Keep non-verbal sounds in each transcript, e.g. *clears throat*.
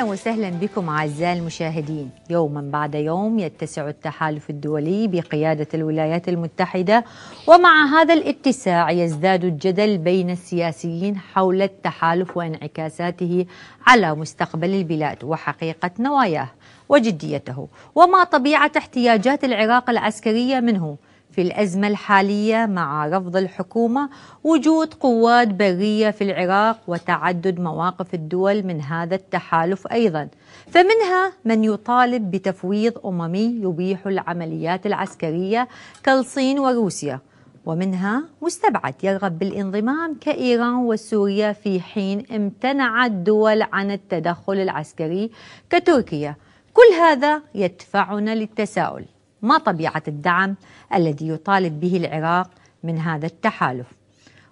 اهلا وسهلا بكم اعزائي المشاهدين، يوما بعد يوم يتسع التحالف الدولي بقياده الولايات المتحده ومع هذا الاتساع يزداد الجدل بين السياسيين حول التحالف وانعكاساته على مستقبل البلاد وحقيقه نواياه وجديته، وما طبيعه احتياجات العراق العسكريه منه. في الأزمة الحالية مع رفض الحكومة وجود قوات برية في العراق وتعدد مواقف الدول من هذا التحالف أيضا فمنها من يطالب بتفويض أممي يبيح العمليات العسكرية كالصين وروسيا ومنها مستبعد يرغب بالانضمام كإيران وسوريا في حين امتنعت دول عن التدخل العسكري كتركيا كل هذا يدفعنا للتساؤل ما طبيعة الدعم الذي يطالب به العراق من هذا التحالف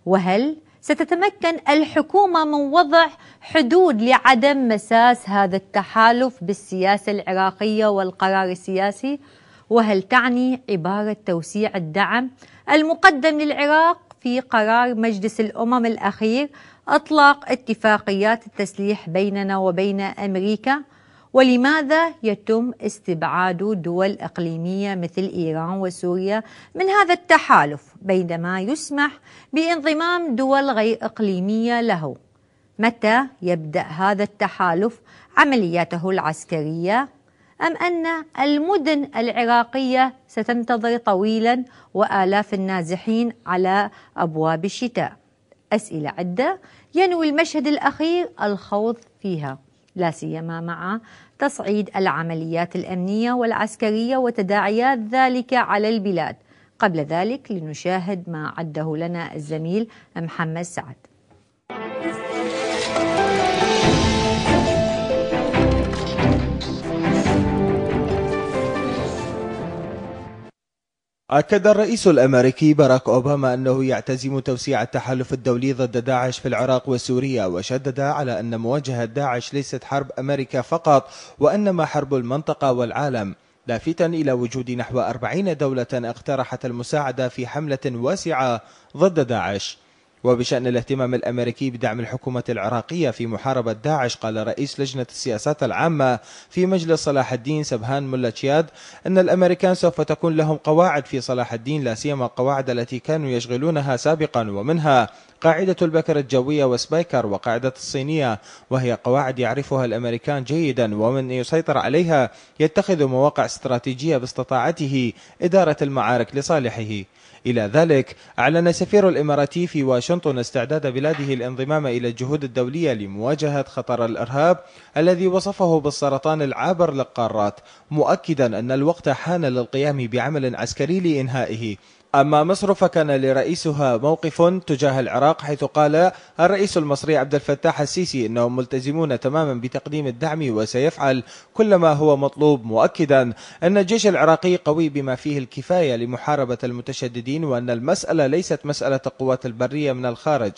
وهل ستتمكن الحكومة من وضع حدود لعدم مساس هذا التحالف بالسياسة العراقية والقرار السياسي وهل تعني عبارة توسيع الدعم المقدم للعراق في قرار مجلس الأمم الأخير إطلاق اتفاقيات التسليح بيننا وبين أمريكا ولماذا يتم استبعاد دول إقليمية مثل إيران وسوريا من هذا التحالف بينما يسمح بانضمام دول غير إقليمية له متى يبدأ هذا التحالف عملياته العسكرية أم أن المدن العراقية ستنتظر طويلا وآلاف النازحين على أبواب الشتاء أسئلة عدة ينوي المشهد الأخير الخوض فيها لا سيما مع تصعيد العمليات الامنيه والعسكريه وتداعيات ذلك على البلاد قبل ذلك لنشاهد ما عده لنا الزميل محمد سعد أكد الرئيس الأمريكي باراك أوباما أنه يعتزم توسيع التحالف الدولي ضد داعش في العراق وسوريا وشدد على أن مواجهة داعش ليست حرب أمريكا فقط وإنما حرب المنطقة والعالم لافتا إلى وجود نحو أربعين دولة اقترحت المساعدة في حملة واسعة ضد داعش وبشأن الاهتمام الأمريكي بدعم الحكومة العراقية في محاربة داعش قال رئيس لجنة السياسات العامة في مجلس صلاح الدين سبهان ملا تشياد أن الأمريكان سوف تكون لهم قواعد في صلاح الدين لا سيما القواعد التي كانوا يشغلونها سابقا ومنها قاعدة البكرة الجوية وسبايكر وقاعدة الصينية وهي قواعد يعرفها الأمريكان جيدا ومن يسيطر عليها يتخذ مواقع استراتيجية باستطاعته إدارة المعارك لصالحه إلى ذلك أعلن سفير الإماراتي في واشنطن استعداد بلاده الانضمام إلى الجهود الدولية لمواجهة خطر الإرهاب الذي وصفه بالسرطان العابر للقارات مؤكدا أن الوقت حان للقيام بعمل عسكري لإنهائه أما مصر فكان لرئيسها موقف تجاه العراق حيث قال الرئيس المصري عبد الفتاح السيسي أنهم ملتزمون تماما بتقديم الدعم وسيفعل كل ما هو مطلوب مؤكدا أن الجيش العراقي قوي بما فيه الكفاية لمحاربة المتشددين وأن المسألة ليست مسألة القوات البرية من الخارج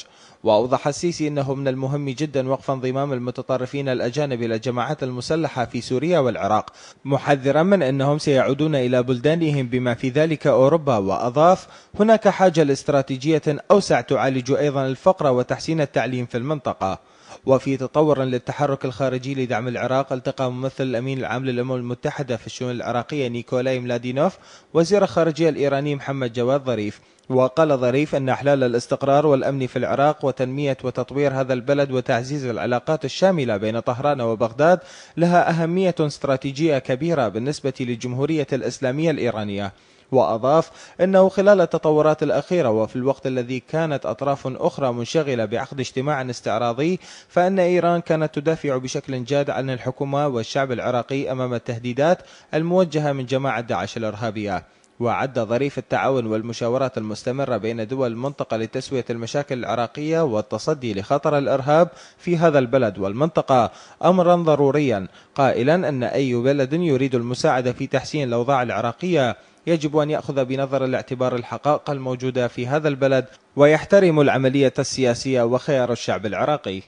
وأوضح السيسي أنه من المهم جدا وقف انضمام المتطرفين الأجانب إلى الجماعات المسلحة في سوريا والعراق محذرا من أنهم سيعودون إلى بلدانهم بما في ذلك أوروبا وأظهر الاطراف هناك حاجة لاستراتيجية أوسع تعالج أيضا الفقر وتحسين التعليم في المنطقة وفي تطور للتحرك الخارجي لدعم العراق التقى ممثل الأمين العام للأمم المتحدة في الشؤون العراقية نيكولاي ملادينوف وزير الخارجية الإيراني محمد جواد ظريف وقال ظريف أن إحلال الاستقرار والأمن في العراق وتنمية وتطوير هذا البلد وتعزيز العلاقات الشاملة بين طهران وبغداد لها أهمية استراتيجية كبيرة بالنسبة للجمهورية الإسلامية الإيرانية وأضاف أنه خلال التطورات الأخيرة وفي الوقت الذي كانت أطراف أخرى منشغلة بعقد اجتماع استعراضي فأن إيران كانت تدافع بشكل جاد عن الحكومة والشعب العراقي أمام التهديدات الموجهة من جماعة داعش الإرهابية وعد ظريف التعاون والمشاورات المستمرة بين دول المنطقة لتسوية المشاكل العراقية والتصدي لخطر الإرهاب في هذا البلد والمنطقة أمرا ضروريا قائلا أن أي بلد يريد المساعدة في تحسين الأوضاع العراقية يجب أن يأخذ بنظر الاعتبار الحقائق الموجودة في هذا البلد ويحترم العملية السياسية وخيار الشعب العراقي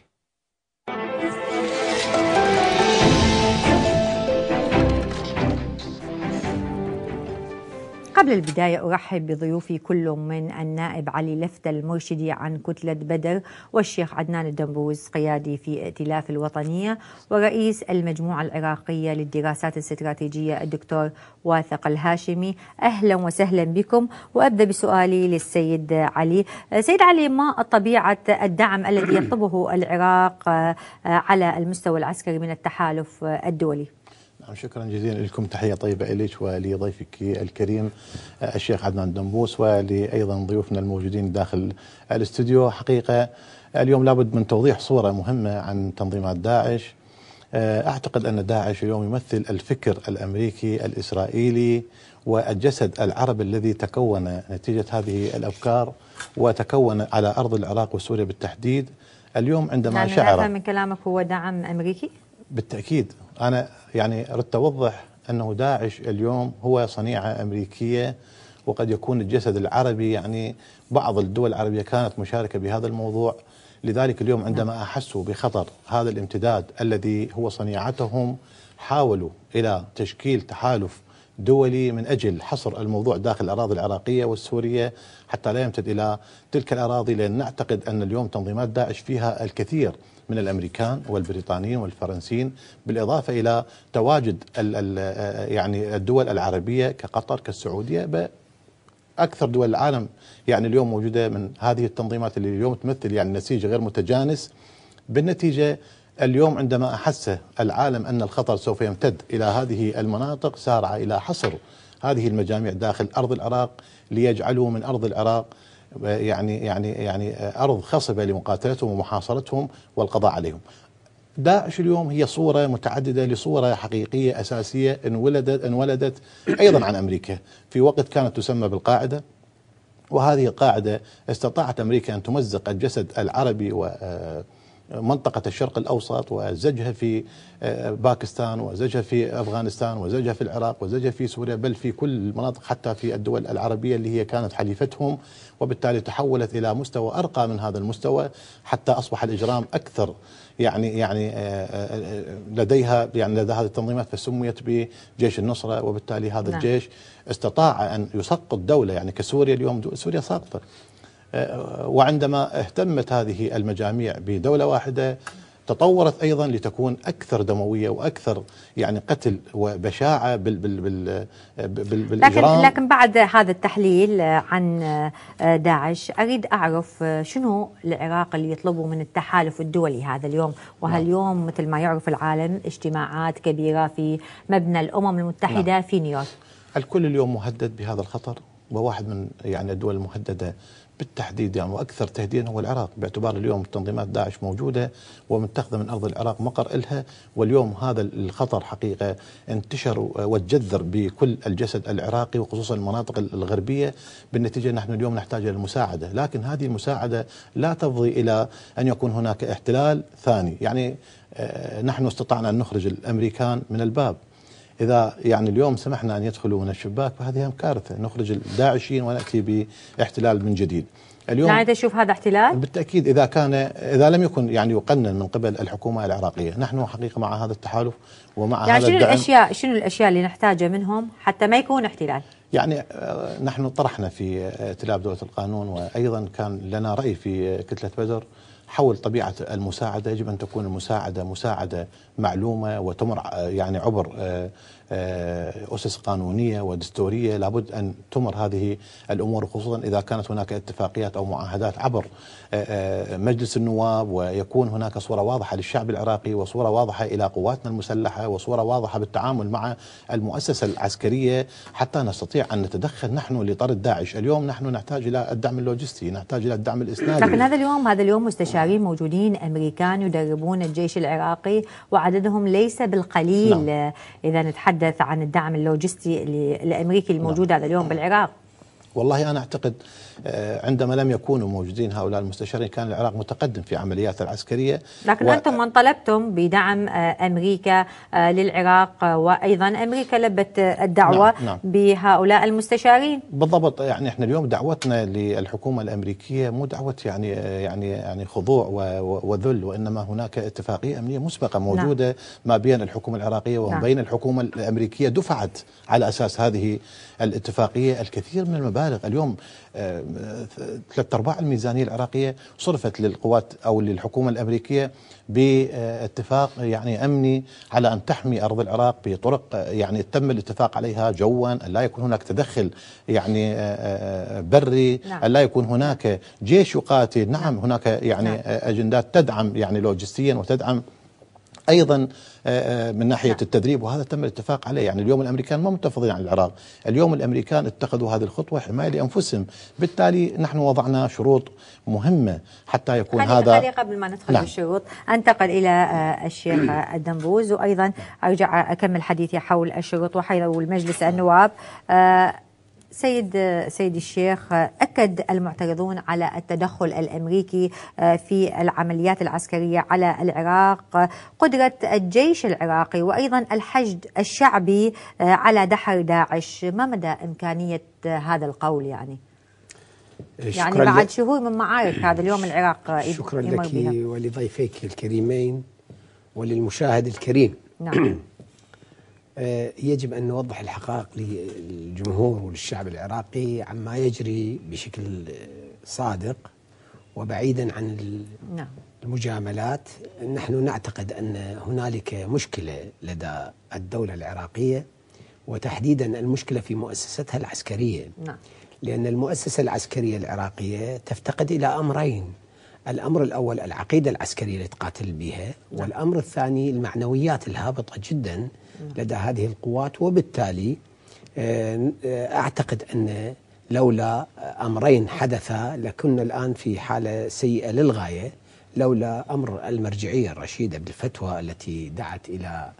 قبل البداية أرحب بضيوفي كل من النائب علي لفتة المرشدي عن كتلة بدر والشيخ عدنان الدنبوز قيادي في ائتلاف الوطنية ورئيس المجموعة العراقية للدراسات الاستراتيجية الدكتور واثق الهاشمي أهلا وسهلا بكم وأبدأ بسؤالي للسيد علي سيد علي ما طبيعة الدعم الذي يطلبه العراق آه، على المستوى العسكري من التحالف الدولي نعم شكرا جزيلا لكم تحية طيبة إليك ولضيفك الكريم الشيخ عدنان دنبوس ولأيضا ضيوفنا الموجودين داخل الاستوديو حقيقة اليوم لابد من توضيح صورة مهمة عن تنظيمات داعش آه، أعتقد أن داعش اليوم يمثل الفكر الأمريكي الإسرائيلي والجسد العربي الذي تكون نتيجة هذه الأفكار وتكون على أرض العراق وسوريا بالتحديد اليوم عندما يعني شعر من كلامك هو دعم أمريكي؟ بالتاكيد انا يعني اردت اوضح انه داعش اليوم هو صنيعه امريكيه وقد يكون الجسد العربي يعني بعض الدول العربيه كانت مشاركه بهذا الموضوع لذلك اليوم عندما احسوا بخطر هذا الامتداد الذي هو صنيعتهم حاولوا الى تشكيل تحالف دولي من اجل حصر الموضوع داخل الاراضي العراقيه والسوريه حتى لا يمتد الى تلك الاراضي لان نعتقد ان اليوم تنظيمات داعش فيها الكثير من الامريكان والبريطانيين والفرنسيين بالاضافه الى تواجد الـ الـ يعني الدول العربيه كقطر كالسعوديه اكثر دول العالم يعني اليوم موجوده من هذه التنظيمات اللي اليوم تمثل يعني نسيج غير متجانس بالنتيجه اليوم عندما احس العالم ان الخطر سوف يمتد الى هذه المناطق سارع الى حصر هذه المجاميع داخل ارض العراق ليجعلوا من ارض العراق يعني يعني يعني ارض خصبه لمقاتلتهم ومحاصرتهم والقضاء عليهم. داعش اليوم هي صورة متعددة لصورة حقيقية أساسية انولدت انولدت أيضا عن أمريكا في وقت كانت تسمى بالقاعدة وهذه القاعدة استطاعت أمريكا أن تمزق الجسد العربي و آه، منطقة الشرق الأوسط وزجها في آه، باكستان وزجها في أفغانستان وزجها في العراق وزجها في سوريا بل في كل المناطق حتى في الدول العربية اللي هي كانت حليفتهم وبالتالي تحولت إلى مستوى أرقى من هذا المستوى حتى أصبح الإجرام أكثر يعني يعني آه، آه، لديها يعني لدى هذه التنظيمات فسميت بجيش النصرة وبالتالي هذا نعم. الجيش استطاع أن يسقط دولة يعني كسوريا اليوم سوريا ساقطة وعندما اهتمت هذه المجاميع بدولة واحدة تطورت ايضا لتكون اكثر دمويه واكثر يعني قتل وبشاعه بال بال بال بال بالاجرام لكن لكن بعد هذا التحليل عن داعش اريد اعرف شنو العراق اللي يطلبه من التحالف الدولي هذا اليوم وهاليوم نعم. مثل ما يعرف العالم اجتماعات كبيره في مبنى الامم المتحده نعم. في نيويورك الكل اليوم مهدد بهذا الخطر وواحد من يعني الدول المهدده بالتحديد يعني واكثر تهديدا هو العراق باعتبار اليوم تنظيمات داعش موجوده ومتخذه من ارض العراق مقر الها واليوم هذا الخطر حقيقه انتشر وتجذر بكل الجسد العراقي وخصوصا المناطق الغربيه بالنتيجه نحن اليوم نحتاج الى المساعده لكن هذه المساعده لا تفضي الى ان يكون هناك احتلال ثاني يعني آه، نحن استطعنا ان نخرج الامريكان من الباب إذا يعني اليوم سمحنا أن يدخلوا من الشباك فهذه كارثة نخرج الداعشين ونأتي باحتلال من جديد اليوم يعني تشوف هذا احتلال؟ بالتأكيد إذا كان إذا لم يكن يعني يقنن من قبل الحكومة العراقية نحن حقيقة مع هذا التحالف ومع يعني هذا شنو الدعم الأشياء شنو الأشياء اللي نحتاجها منهم حتى ما يكون احتلال؟ يعني آه، نحن طرحنا في ائتلاف آه، دولة القانون وأيضا كان لنا رأي في آه، كتلة بدر حول طبيعة المساعدة يجب أن تكون المساعدة مساعدة معلومة وتمر يعني عبر آه، آه، أسس قانونية ودستورية لابد أن تمر هذه الأمور خصوصا إذا كانت هناك اتفاقيات أو معاهدات عبر آه، مجلس النواب ويكون هناك صورة واضحة للشعب العراقي وصورة واضحة إلى قواتنا المسلحة وصورة واضحة بالتعامل مع المؤسسة العسكرية حتى نستطيع أن نتدخل نحن لطرد داعش اليوم نحن نحتاج إلى الدعم اللوجستي نحتاج إلى الدعم الإسنادي لكن هذا اليوم هذا اليوم مستشار مدربين موجودين أمريكان يدربون الجيش العراقي وعددهم ليس بالقليل لا. نعم. إذا نتحدث عن الدعم اللوجستي الأمريكي الموجود نعم. هذا اليوم بالعراق والله أنا أعتقد آه، عندما لم يكونوا موجودين هؤلاء المستشارين كان العراق متقدم في عملياته العسكرية لكن و... أنتم من طلبتم بدعم آه، أمريكا آه، للعراق وأيضا أمريكا لبت الدعوة نعم. نعم. بهؤلاء المستشارين بالضبط يعني احنا اليوم دعوتنا للحكومة الأمريكية مو دعوة يعني يعني يعني خضوع وذل وإنما هناك اتفاقية أمنية مسبقة نعم. موجودة نعم. ما بين الحكومة العراقية وبين نعم. الحكومة الأمريكية دفعت على أساس هذه الاتفاقية الكثير من المبالغ اليوم آه، ثلاثة أرباع الميزانية العراقية صرفت للقوات أو للحكومة الأمريكية باتفاق يعني أمني على أن تحمي أرض العراق بطرق يعني تم الاتفاق عليها جوا أن لا يكون هناك تدخل يعني آه، آه، بري نعم. أن لا يكون هناك جيش يقاتل نعم هناك يعني نعم. أجندات تدعم يعني لوجستيا وتدعم ايضا آه، آه، من ناحيه التدريب وهذا تم الاتفاق عليه يعني اليوم الامريكان ما متفضلين عن العراق اليوم الامريكان اتخذوا هذه الخطوه حمايه لانفسهم بالتالي نحن وضعنا شروط مهمه حتى يكون هذا قبل ما ندخل نعم. بالشروط انتقل الى آه، الشيخ *clears throat* الدنبوز وايضا ارجع اكمل حديثي حول الشروط وحول مجلس النواب سيد سيد الشيخ اكد المعترضون على التدخل الامريكي آه، في العمليات العسكريه على العراق قدره الجيش العراقي وايضا الحشد الشعبي آه، على دحر داعش ما مدى امكانيه هذا القول يعني آه، يعني بعد شهور من معارك هذا اليوم العراق شكرا لك ولضيفيك الكريمين وللمشاهد الكريم نعم *clears throat* آه، يجب أن نوضح الحقائق للجمهور وللشعب العراقي عما يجري بشكل صادق وبعيدا عن نعم. المجاملات نحن نعتقد أن هنالك مشكلة لدى الدولة العراقية وتحديدا المشكلة في مؤسستها العسكرية نعم. لأن المؤسسة العسكرية العراقية تفتقد إلى أمرين الأمر الأول العقيدة العسكرية اللي تقاتل بها نعم. والأمر الثاني المعنويات الهابطة جدا لدى هذه القوات وبالتالي آه، آه، اعتقد ان لولا امرين حدثا لكنا الان في حاله سيئه للغايه لولا امر المرجعيه الرشيده بالفتوى التي دعت الى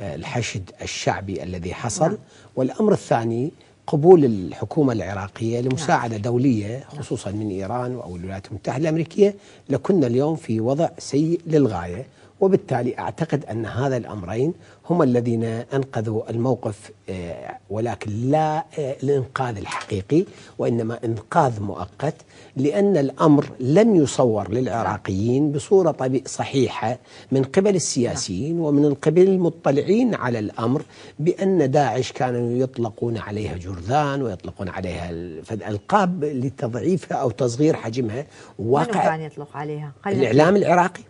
آه، الحشد الشعبي الذي حصل نعم. والامر الثاني قبول الحكومة العراقية لمساعدة نعم. دولية خصوصا من إيران أو الولايات المتحدة الأمريكية لكنا اليوم في وضع سيء للغاية وبالتالي اعتقد ان هذا الامرين هما الذين انقذوا الموقف آه، ولكن لا آه، الانقاذ الحقيقي وانما انقاذ مؤقت لان الامر لم يصور للعراقيين بصوره صحيحه من قبل السياسيين ومن قبل المطلعين على الامر بان داعش كانوا يطلقون عليها جرذان ويطلقون عليها القاب لتضعيفها او تصغير حجمها واقع كان يطلق عليها الاعلام العراقي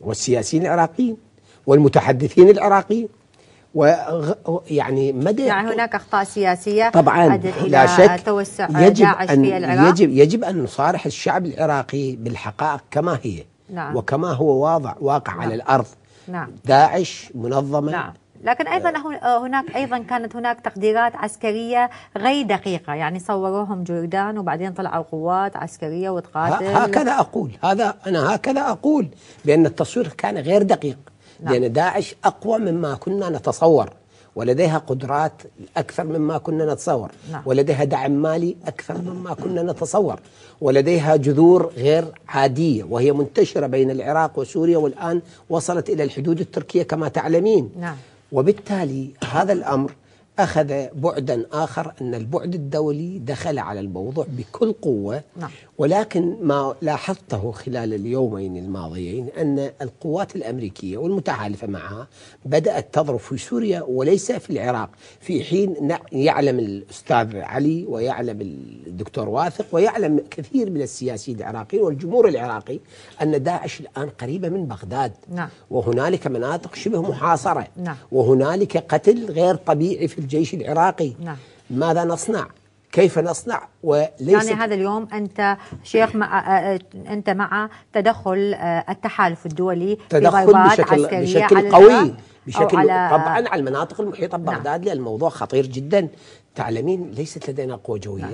والسياسيين العراقيين والمتحدثين العراقيين ويعني مدى يعني هناك اخطاء سياسيه طبعا لا شك توسع يجب داعش أن في العراق يجب يجب ان نصارح الشعب العراقي بالحقائق كما هي نعم وكما هو واضع واقع نعم على الارض نعم داعش منظمه نعم لكن آه. ايضا آه، هناك ايضا كانت هناك تقديرات عسكريه غير دقيقه يعني صوروهم جردان وبعدين طلعوا قوات عسكريه وتقاتل هكذا اقول هذا انا هكذا اقول بان التصوير كان غير دقيق نعم. لان داعش اقوى مما كنا نتصور ولديها قدرات أكثر مما كنا نتصور نعم. ولديها دعم مالي أكثر مما كنا نتصور ولديها جذور غير عادية وهي منتشرة بين العراق وسوريا والآن وصلت إلى الحدود التركية كما تعلمين نعم. وبالتالي هذا الأمر أخذ بعدا آخر أن البعد الدولي دخل على الموضوع بكل قوة نعم. ولكن ما لاحظته خلال اليومين الماضيين أن القوات الأمريكية والمتحالفة معها بدأت تضرب في سوريا وليس في العراق في حين يعلم الأستاذ علي ويعلم الدكتور واثق ويعلم كثير من السياسيين العراقيين والجمهور العراقي أن داعش الآن قريبة من بغداد نعم. وهنالك مناطق شبه محاصرة نعم. وهنالك قتل غير طبيعي في الجيش العراقي نعم. ماذا نصنع؟ كيف نصنع وليس يعني هذا اليوم انت شيخ مع آه، آه، انت مع تدخل آه، التحالف الدولي تدخل بشكل بشكل قوي بشكل على طبعا على المناطق المحيطه نعم. ببغداد نعم. لان الموضوع خطير جدا تعلمين ليست لدينا قوه جويه نعم.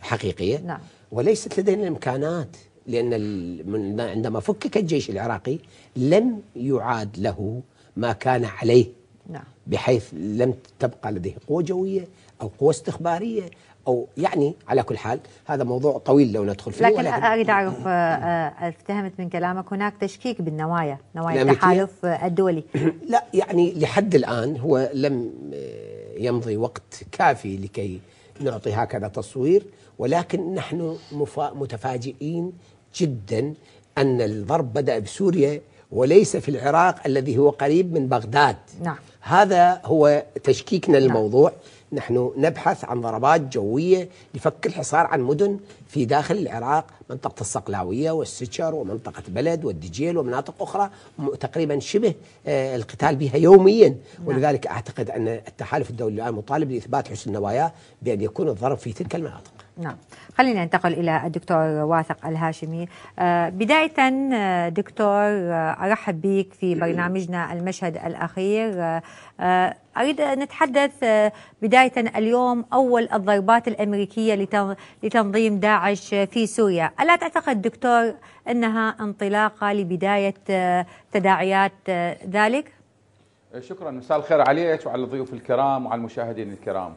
حقيقيه نعم. وليست لدينا الامكانات لان عندما فكك الجيش العراقي لم يعاد له ما كان عليه نعم. بحيث لم تبقى لديه قوه جويه او قوه استخباريه أو يعني على كل حال هذا موضوع طويل لو ندخل فيه لكن أريد أعرف آه، آه، افتهمت من كلامك هناك تشكيك بالنوايا نوايا التحالف آه، الدولي *clears throat* لا يعني لحد الآن هو لم يمضي وقت كافي لكي نعطي هكذا تصوير ولكن نحن متفاجئين جدا أن الضرب بدأ بسوريا وليس في العراق الذي هو قريب من بغداد نعم. هذا هو تشكيكنا نعم. للموضوع نحن نبحث عن ضربات جوية لفك الحصار عن مدن في داخل العراق منطقة الصقلاوية والسكر ومنطقة بلد والدجيل ومناطق أخرى تقريبا شبه آه، القتال بها يوميا نعم. ولذلك أعتقد أن التحالف الدولي الآن مطالب لإثبات حسن نواياه بأن يكون الضرب في تلك المناطق نعم خلينا ننتقل إلى الدكتور واثق الهاشمي آه، بداية آه، دكتور آه، أرحب بك في برنامجنا المشهد الأخير أريد أن نتحدث بداية اليوم أول الضربات الأمريكية لتنظيم داعش في سوريا ألا تعتقد دكتور أنها انطلاقة لبداية تداعيات ذلك؟ شكرا مساء الخير عليك وعلى الضيوف الكرام وعلى المشاهدين الكرام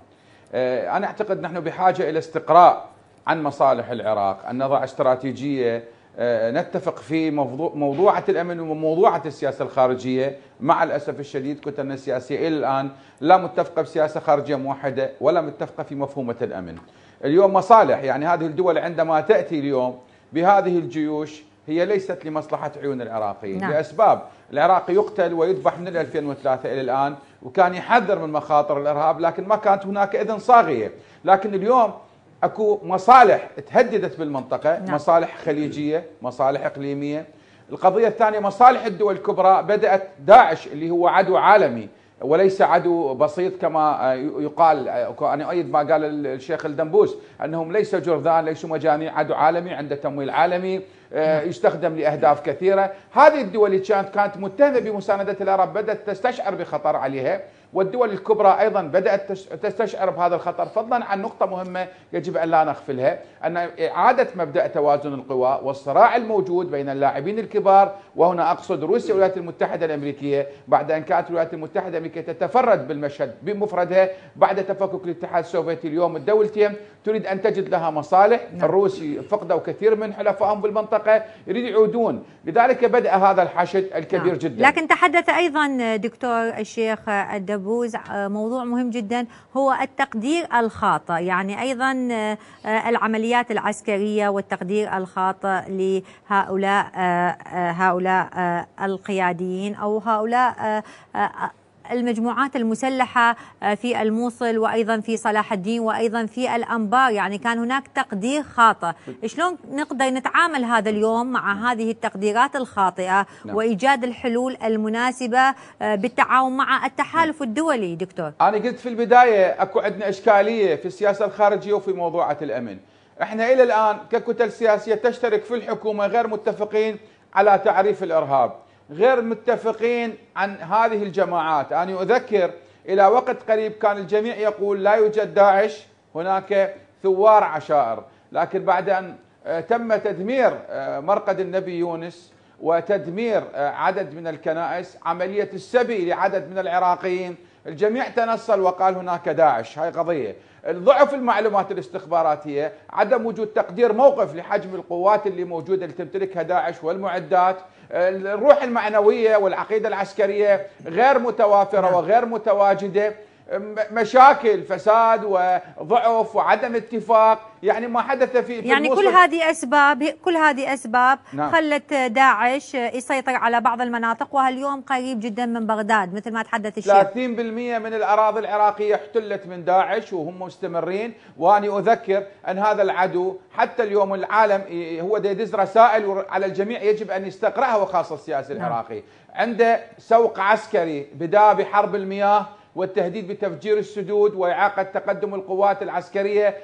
آه، أنا أعتقد نحن بحاجة إلى استقراء عن مصالح العراق أن نضع استراتيجية آه، نتفق في موضوع موضوعة الأمن وموضوعة السياسة الخارجية مع الأسف الشديد كتلنا السياسية إلى الآن لا متفقة بسياسة خارجية موحدة ولا متفقة في مفهومة الأمن اليوم مصالح يعني هذه الدول عندما تأتي اليوم بهذه الجيوش هي ليست لمصلحة عيون العراقيين نعم. لأسباب العراقي يقتل ويذبح من 2003 إلى الآن وكان يحذر من مخاطر الإرهاب لكن ما كانت هناك إذن صاغية لكن اليوم أكو مصالح تهددت بالمنطقة نعم. مصالح خليجية مصالح إقليمية القضية الثانية مصالح الدول الكبرى بدأت داعش اللي هو عدو عالمي وليس عدو بسيط كما يقال انا اؤيد ما قال الشيخ الدنبوس انهم ليسوا جرذان ليسوا مجاميع عدو عالمي عنده تمويل عالمي آه، يستخدم لاهداف كثيره، هذه الدول اللي كانت كانت متهمه بمسانده العرب بدات تستشعر بخطر عليها، والدول الكبرى أيضا بدأت تستشعر بهذا الخطر فضلا عن نقطة مهمة يجب أن لا نغفلها أن إعادة مبدأ توازن القوى والصراع الموجود بين اللاعبين الكبار وهنا أقصد روسيا والولايات المتحدة الأمريكية بعد أن كانت الولايات المتحدة الأمريكية تتفرد بالمشهد بمفردها بعد تفكك الاتحاد السوفيتي اليوم الدولتين تريد أن تجد لها مصالح نعم. الروس فقدوا كثير من حلفائهم بالمنطقة يريد يعودون لذلك بدأ هذا الحشد الكبير نعم. جدا لكن تحدث أيضا دكتور الشيخ الدبوز موضوع مهم جدا هو التقدير الخاطئ يعني أيضا آه، العمليات العسكرية والتقدير الخاطئ لهؤلاء آه، آه، هؤلاء القياديين أو هؤلاء المجموعات المسلحة آه، في الموصل وأيضا في صلاح الدين وأيضا في الأنبار يعني كان هناك تقدير خاطئ شلون نقدر نتعامل هذا اليوم مع نعم. هذه التقديرات الخاطئة نعم. وإيجاد الحلول المناسبة آه، بالتعاون مع التحالف نعم. الدولي دكتور أنا قلت في البداية أكو عندنا إشكالية في السياسة الخارجية وفي موضوعة الأمن احنا الى الان ككتل سياسيه تشترك في الحكومه غير متفقين على تعريف الارهاب غير متفقين عن هذه الجماعات أنا أذكر إلى وقت قريب كان الجميع يقول لا يوجد داعش هناك ثوار عشائر لكن بعد أن آه، تم تدمير آه، مرقد النبي يونس وتدمير آه، عدد من الكنائس عملية السبي لعدد من العراقيين الجميع تنصل وقال هناك داعش هاي قضية ضعف المعلومات الاستخباراتية عدم وجود تقدير موقف لحجم القوات اللي موجودة اللي تمتلكها داعش والمعدات الروح المعنوية والعقيدة العسكرية غير متوافرة وغير متواجدة مشاكل فساد وضعف وعدم اتفاق يعني ما حدث في يعني في كل هذه اسباب كل هذه اسباب نعم. خلت داعش يسيطر على بعض المناطق وهاليوم قريب جدا من بغداد مثل ما تحدث الشيخ 30% من الاراضي العراقيه احتلت من داعش وهم مستمرين واني اذكر ان هذا العدو حتى اليوم العالم هو يدز رسائل على الجميع يجب ان يستقراها وخاصه السياسي نعم. العراقي عنده سوق عسكري بدا بحرب المياه والتهديد بتفجير السدود وإعاقة تقدم القوات العسكرية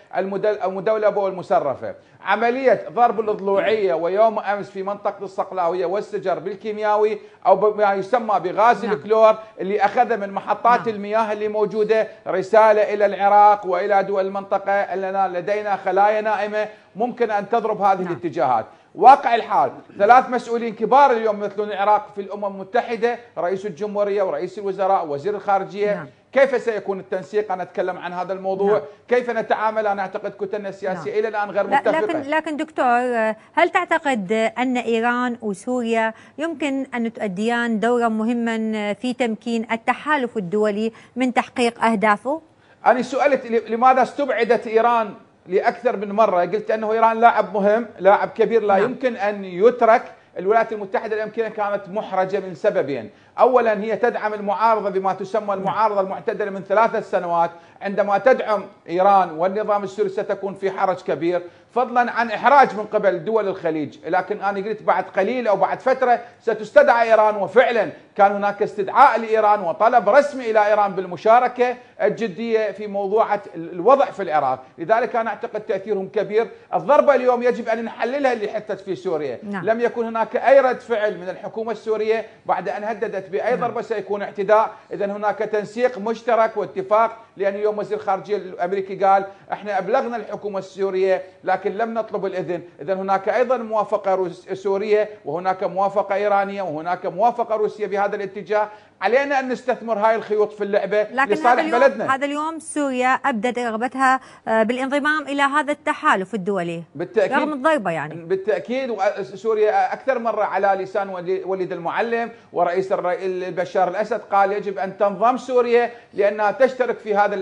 المدولبة والمسرفة عملية ضرب الضلوعية ويوم أمس في منطقة الصقلاوية والسجر بالكيمياوي أو بما يسمى بغاز نعم. الكلور اللي أخذ من محطات نعم. المياه اللي موجودة رسالة إلى العراق وإلى دول المنطقة أننا لدينا خلايا نائمة ممكن أن تضرب هذه نعم. الاتجاهات واقع الحال ثلاث مسؤولين كبار اليوم يمثلون العراق في الامم المتحده رئيس الجمهوريه ورئيس الوزراء ووزير الخارجيه نعم. كيف سيكون التنسيق انا اتكلم عن هذا الموضوع نعم. كيف نتعامل انا اعتقد كتلنا السياسيه نعم. الى الان غير متفقه لكن لكن دكتور هل تعتقد ان ايران وسوريا يمكن ان تؤديان دورا مهما في تمكين التحالف الدولي من تحقيق اهدافه انا سألت لماذا استبعدت ايران لاكثر من مره قلت انه ايران لاعب مهم لاعب كبير لا نعم. يمكن ان يترك الولايات المتحده الامريكيه كانت محرجه من سببين أولا هي تدعم المعارضة بما تسمى المعارضة المعتدلة من ثلاثة سنوات عندما تدعم إيران والنظام السوري ستكون في حرج كبير فضلا عن إحراج من قبل دول الخليج لكن أنا قلت بعد قليل أو بعد فترة ستستدعى إيران وفعلا كان هناك استدعاء لإيران وطلب رسمي إلى إيران بالمشاركة الجدية في موضوعة الوضع في العراق لذلك أنا أعتقد تأثيرهم كبير الضربة اليوم يجب أن نحللها اللي حدثت في سوريا نعم. لم يكن هناك أي رد فعل من الحكومة السورية بعد أن هددت نزلت باي ضربه نعم. سيكون اعتداء اذا هناك تنسيق مشترك واتفاق لان يوم وزير الخارجيه الامريكي قال احنا ابلغنا الحكومه السوريه لكن لم نطلب الاذن اذا هناك ايضا موافقه سوريه وهناك موافقه ايرانيه وهناك موافقه روسيه بهذا الاتجاه علينا أن نستثمر هاي الخيوط في اللعبة لكن لصالح هذا اليوم بلدنا هذا اليوم سوريا أبدت رغبتها آه، بالانضمام إلى هذا التحالف الدولي بالتأكيد رغم الضربة يعني بالتأكيد سوريا أكثر مرة على لسان وليد المعلم ورئيس بشار الأسد قال يجب أن تنضم سوريا لأنها تشترك في هذا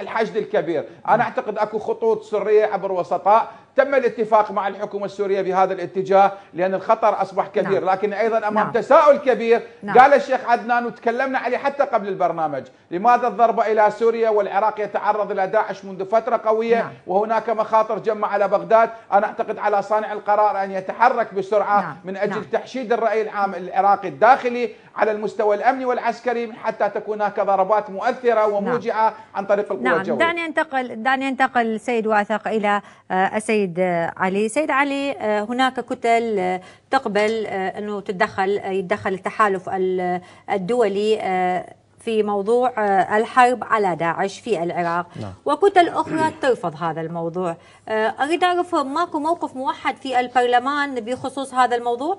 الحشد الكبير أنا أعتقد أكو خطوط سرية عبر وسطاء تم الاتفاق مع الحكومة السورية بهذا الاتجاه لأن الخطر أصبح كبير نعم. لكن أيضا أمام نعم. تساؤل كبير نعم. قال الشيخ عدنان وتكلمنا عليه حتى قبل البرنامج لماذا الضربة إلى سوريا والعراق يتعرض إلى داعش منذ فترة قوية نعم. وهناك مخاطر جمع على بغداد أنا أعتقد على صانع القرار أن يتحرك بسرعة نعم. من أجل نعم. تحشيد الرأي العام العراقي الداخلي على المستوى الأمني والعسكري حتى تكون هناك ضربات مؤثرة نعم. وموجعة نعم. عن طريق القوى نعم. الجوية دعني أنتقل دعني أنتقل سيد واثق إلى آه، السيد علي سيد علي آه، هناك كتل آه، تقبل أنه تتدخل يتدخل التحالف الدولي في موضوع الحرب على داعش في العراق نعم. وكتل أخرى ترفض هذا الموضوع أريد أعرف ماكو موقف موحد في البرلمان بخصوص هذا الموضوع؟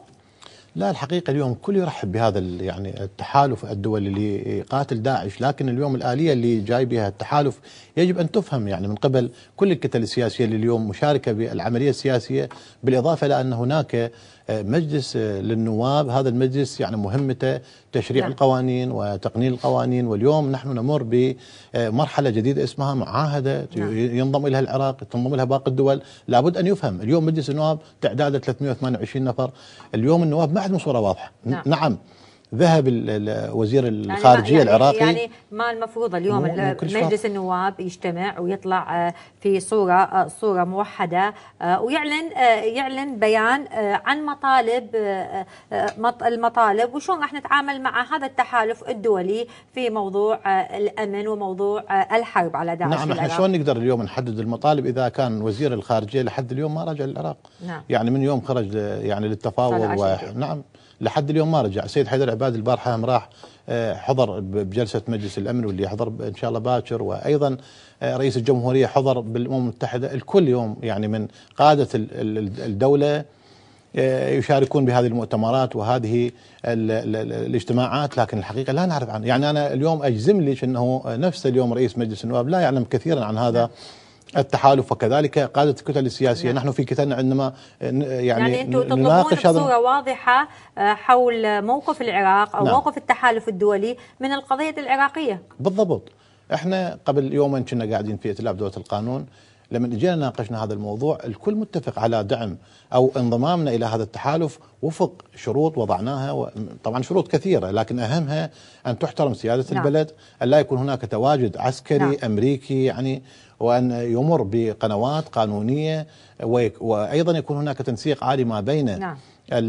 لا الحقيقة اليوم الكل يرحب بهذا يعني التحالف الدولي اللي يقاتل داعش لكن اليوم الآلية اللي جاي بها التحالف يجب أن تفهم يعني من قبل كل الكتل السياسية اللي اليوم مشاركة بالعملية السياسية بالإضافة إلى أن هناك آه، مجلس آه، للنواب هذا المجلس يعني مهمته تشريع نعم. القوانين وتقنين القوانين واليوم نحن نمر بمرحلة جديدة اسمها معاهدة نعم. ينضم إليها العراق تنضم إليها باقي الدول لابد أن يفهم اليوم مجلس النواب تعداده 328 نفر اليوم النواب ما عندهم صورة واضحة نعم, نعم. ذهب وزير يعني الخارجيه يعني العراقي يعني ما المفروض اليوم مجلس النواب يجتمع ويطلع آه، في صوره آه، صوره موحده آه، ويعلن يعلن بيان عن مطالب المطالب وشلون راح نتعامل مع هذا التحالف الدولي في موضوع الامن وموضوع الحرب على داعش نعم احنا شلون نقدر اليوم نحدد المطالب اذا كان وزير الخارجيه لحد اليوم ما راجع للعراق نعم. يعني من يوم خرج يعني للتفاوض نعم لحد اليوم ما رجع السيد حيدر عباد البارحه راح آه، حضر بجلسه مجلس الامن واللي يحضر ان شاء الله باكر وايضا آه، رئيس الجمهوريه حضر بالامم المتحده الكل يوم يعني من قاده الدوله آه، يشاركون بهذه المؤتمرات وهذه الاجتماعات لكن الحقيقه لا نعرف عنه يعني انا اليوم اجزم لك انه نفس اليوم رئيس مجلس النواب لا يعلم كثيرا عن هذا نعم. التحالف وكذلك قادة الكتل السياسية نعم. نحن في كتلنا عندما يعني, يعني أنتم تطلبون صورة واضحة آه، حول موقف العراق أو نعم. موقف التحالف الدولي من القضية العراقية بالضبط احنا قبل يومين كنا قاعدين في ائتلاف دولة القانون لما جينا ناقشنا هذا الموضوع الكل متفق على دعم او انضمامنا الى هذا التحالف وفق شروط وضعناها طبعا شروط كثيره لكن اهمها ان تحترم سياده نعم. البلد ان لا يكون هناك تواجد عسكري نعم. امريكي يعني وأن يمر بقنوات قانونية وأيضا يكون هناك تنسيق عالي ما بين نعم.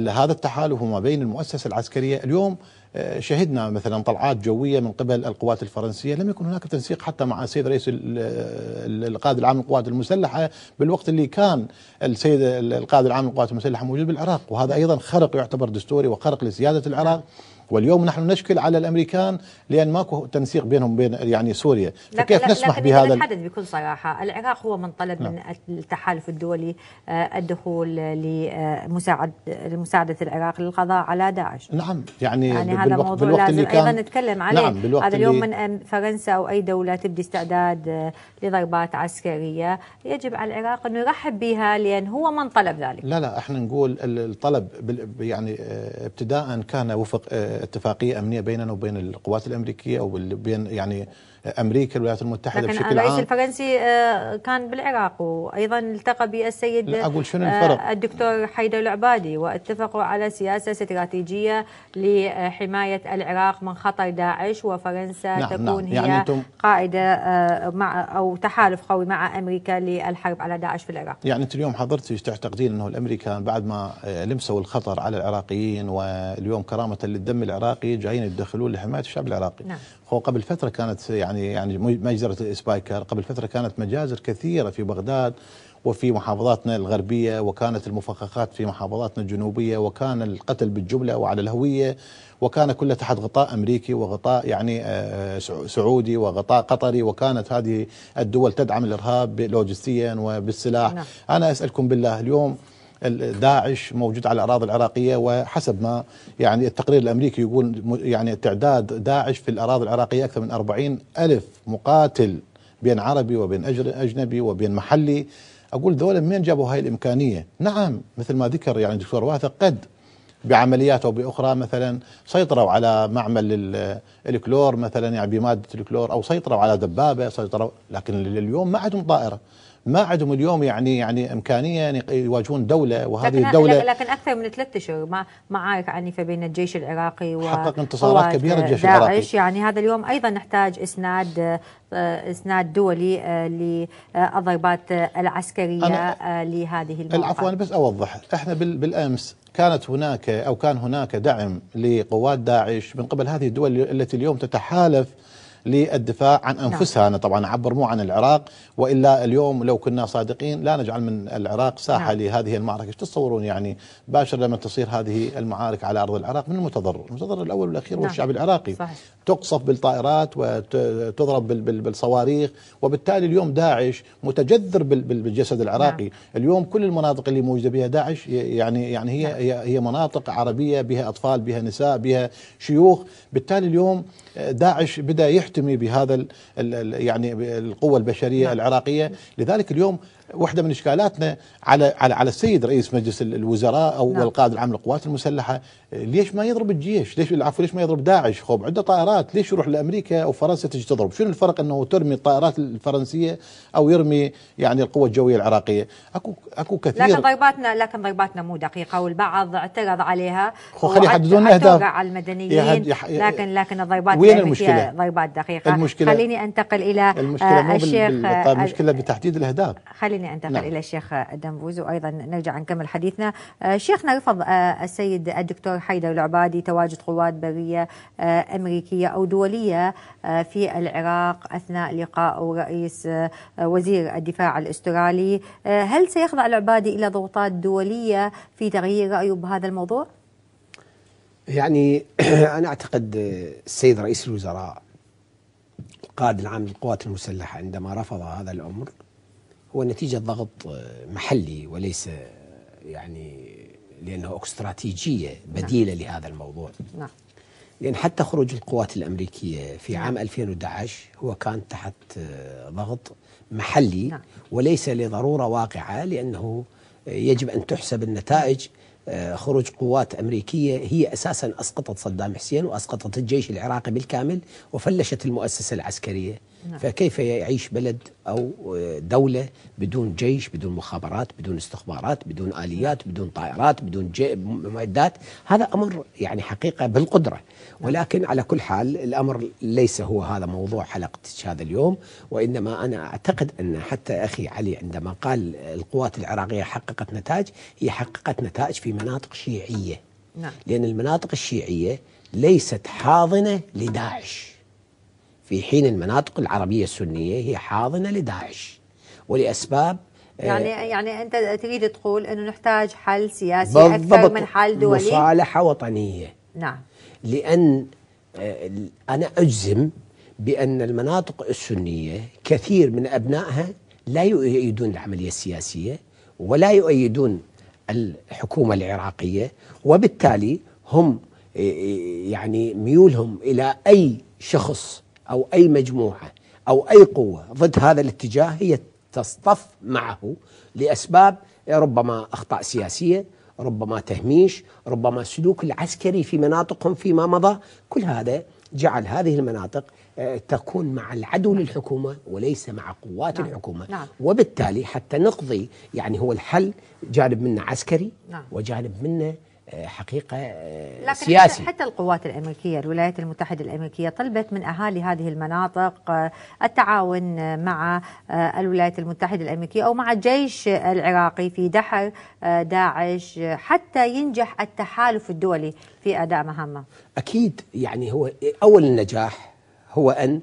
هذا التحالف وما بين المؤسسة العسكرية اليوم آه، شهدنا مثلا طلعات جويه من قبل القوات الفرنسيه، لم يكن هناك تنسيق حتى مع السيد رئيس القائد العام للقوات المسلحه بالوقت اللي كان السيد القائد العام للقوات المسلحه موجود بالعراق، وهذا ايضا خرق يعتبر دستوري وخرق لسياده العراق. نعم. واليوم نحن نشكل على الامريكان لان ماكو تنسيق بينهم بين يعني سوريا فكيف نسمح لكن بهذا الحدث بكل صراحه العراق هو من طلب نعم. من التحالف الدولي آه، الدخول آه، لمساعده العراق للقضاء على داعش نعم يعني, يعني هذا بالوقت موضوع بالوقت لازم ايضا نتكلم عليه نعم بالوقت هذا اليوم من فرنسا او اي دوله تبدي استعداد آه، لضربات عسكريه يجب على العراق انه يرحب بها لان هو من طلب ذلك لا لا احنا نقول الطلب يعني ابتداء كان وفق اتفاقيه امنيه بيننا وبين القوات الامريكيه وبين يعني امريكا الولايات المتحده لكن بشكل الرئيس الفرنسي آه، كان بالعراق وايضا التقى بالسيد اقول شنو الفرق آه، الدكتور حيدر العبادي واتفقوا على سياسه استراتيجيه لحمايه العراق من خطر داعش وفرنسا نعم, نعم. تكون نعم. هي يعني قائده آه، مع او تحالف قوي مع امريكا للحرب على داعش في العراق يعني انت اليوم حضرتك تعتقدين انه الامريكان بعد ما لمسوا الخطر على العراقيين واليوم كرامه للدم العراقي جايين يدخلون لحمايه الشعب العراقي نعم. هو قبل فتره كانت يعني يعني يعني مجزرة الإسبايكر قبل فترة كانت مجازر كثيرة في بغداد وفي محافظاتنا الغربية وكانت المفخخات في محافظاتنا الجنوبية وكان القتل بالجملة وعلى الهوية وكان كله تحت غطاء أمريكي وغطاء يعني آه، سعودي وغطاء قطري وكانت هذه الدول تدعم الإرهاب لوجستيا وبالسلاح نعم. أنا أسألكم بالله اليوم داعش موجود على الاراضي العراقيه وحسب ما يعني التقرير الامريكي يقول يعني تعداد داعش في الاراضي العراقيه اكثر من 40 الف مقاتل بين عربي وبين اجنبي وبين محلي اقول دول منين جابوا هاي الامكانيه؟ نعم مثل ما ذكر يعني الدكتور واثق قد بعمليات او باخرى مثلا سيطروا على معمل الكلور مثلا يعني بماده الكلور او سيطروا على دبابه سيطروا لكن اليوم ما عندهم طائره ما عندهم اليوم يعني يعني امكانيه ان يعني يواجهون دوله وهذه لكن الدوله لكن اكثر من ثلاثة اشهر ما معارك عنيفه بين الجيش العراقي و حقق انتصارات كبيره الجيش داعش العراقي يعني هذا اليوم ايضا نحتاج اسناد آه، اسناد دولي آه، للضربات آه، العسكريه لهذه المواقع عفوا بس اوضح احنا بالامس كانت هناك او كان هناك دعم لقوات داعش من قبل هذه الدول التي اليوم تتحالف للدفاع عن نعم. انفسها، نعم. انا طبعا اعبر مو عن العراق والا اليوم لو كنا صادقين لا نجعل من العراق ساحه نعم. لهذه المعركه، ايش تتصورون يعني باشر لما تصير هذه المعارك على ارض العراق من المتضرر، المتضرر الاول والاخير نعم. هو الشعب العراقي صحيح. تقصف بالطائرات وتضرب بالصواريخ وبالتالي اليوم داعش متجذر بالجسد العراقي، نعم. اليوم كل المناطق اللي موجوده بها داعش يعني يعني هي نعم. هي مناطق عربيه بها اطفال بها نساء بها شيوخ، بالتالي اليوم داعش بدا يحتل يحتمي بهذا ال يعني القوة البشرية نعم. العراقية لذلك اليوم واحدة من إشكالاتنا على على على السيد رئيس مجلس الوزراء أو نعم. القائد العام للقوات المسلحة ليش ما يضرب الجيش؟ ليش العفو ليش ما يضرب داعش؟ خوب عنده طائرات، ليش يروح لامريكا او فرنسا تجي تضرب؟ شنو الفرق انه ترمي الطائرات الفرنسيه او يرمي يعني القوه الجويه العراقيه؟ اكو اكو كثير لكن ضرباتنا لكن ضرباتنا مو دقيقه والبعض اعترض عليها خلي يحددون اهداف على المدنيين يح... لكن لكن الضربات وين المشكله؟ ضيبات دقيقه المشكله خليني انتقل الى آه، المشكله مو الشيخ بال... طيب، آه، المشكله بتحديد الاهداف خليني انتقل نعم. الى الشيخ دنبوز وايضا نرجع نكمل حديثنا آه، شيخنا رفض السيد الدكتور حيدر العبادي تواجد قوات برية آه، أمريكية أو دولية آه، في العراق أثناء لقاء رئيس آه، وزير الدفاع الأسترالي هل سيخضع العبادي إلى ضغوطات دولية في تغيير رأيه بهذا الموضوع؟ يعني *clears throat* أنا أعتقد السيد رئيس الوزراء القائد العام للقوات المسلحة عندما رفض هذا الأمر هو نتيجة ضغط محلي وليس يعني لأنه استراتيجية نعم. بديلة نعم. لهذا الموضوع نعم. لأن حتى خروج القوات الأمريكية في نعم. عام 2011 هو كان تحت آه، ضغط محلي نعم. وليس لضرورة واقعة لأنه يجب أن تحسب النتائج آه، خروج قوات أمريكية هي أساسا أسقطت صدام حسين وأسقطت الجيش العراقي بالكامل وفلشت المؤسسة العسكرية نعم. فكيف يعيش بلد أو دولة بدون جيش بدون مخابرات بدون استخبارات بدون آليات بدون طائرات بدون معدات هذا أمر يعني حقيقة بالقدرة نعم. ولكن على كل حال الأمر ليس هو هذا موضوع حلقة هذا اليوم وإنما أنا أعتقد أن حتى أخي علي عندما قال القوات العراقية حققت نتائج هي حققت نتائج في مناطق شيعية نعم. لأن المناطق الشيعية ليست حاضنة لداعش في حين المناطق العربية السنية هي حاضنة لداعش ولأسباب آه، يعني يعني انت تريد تقول انه نحتاج حل سياسي اكثر من حل دولي مصالحه وطنيه نعم لان آه، انا اجزم بان المناطق السنيه كثير من ابنائها لا يؤيدون العمليه السياسيه ولا يؤيدون الحكومه العراقيه وبالتالي هم آه، يعني ميولهم الى اي شخص أو أي مجموعة أو أي قوة ضد هذا الاتجاه هي تصطف معه لأسباب ربما أخطاء سياسية ربما تهميش ربما سلوك العسكري في مناطقهم فيما مضى كل هذا جعل هذه المناطق آه، تكون مع العدو للحكومة وليس مع قوات نعم. الحكومة نعم. وبالتالي حتى نقضي يعني هو الحل جانب منه عسكري نعم. وجانب منه حقيقه آه، لكن سياسي حتى القوات الامريكيه الولايات المتحده الامريكيه طلبت من اهالي هذه المناطق آه، التعاون مع آه، الولايات المتحده الامريكيه او مع الجيش العراقي في دحر داعش حتى ينجح التحالف الدولي في اداء مهمه. اكيد يعني هو اول النجاح هو ان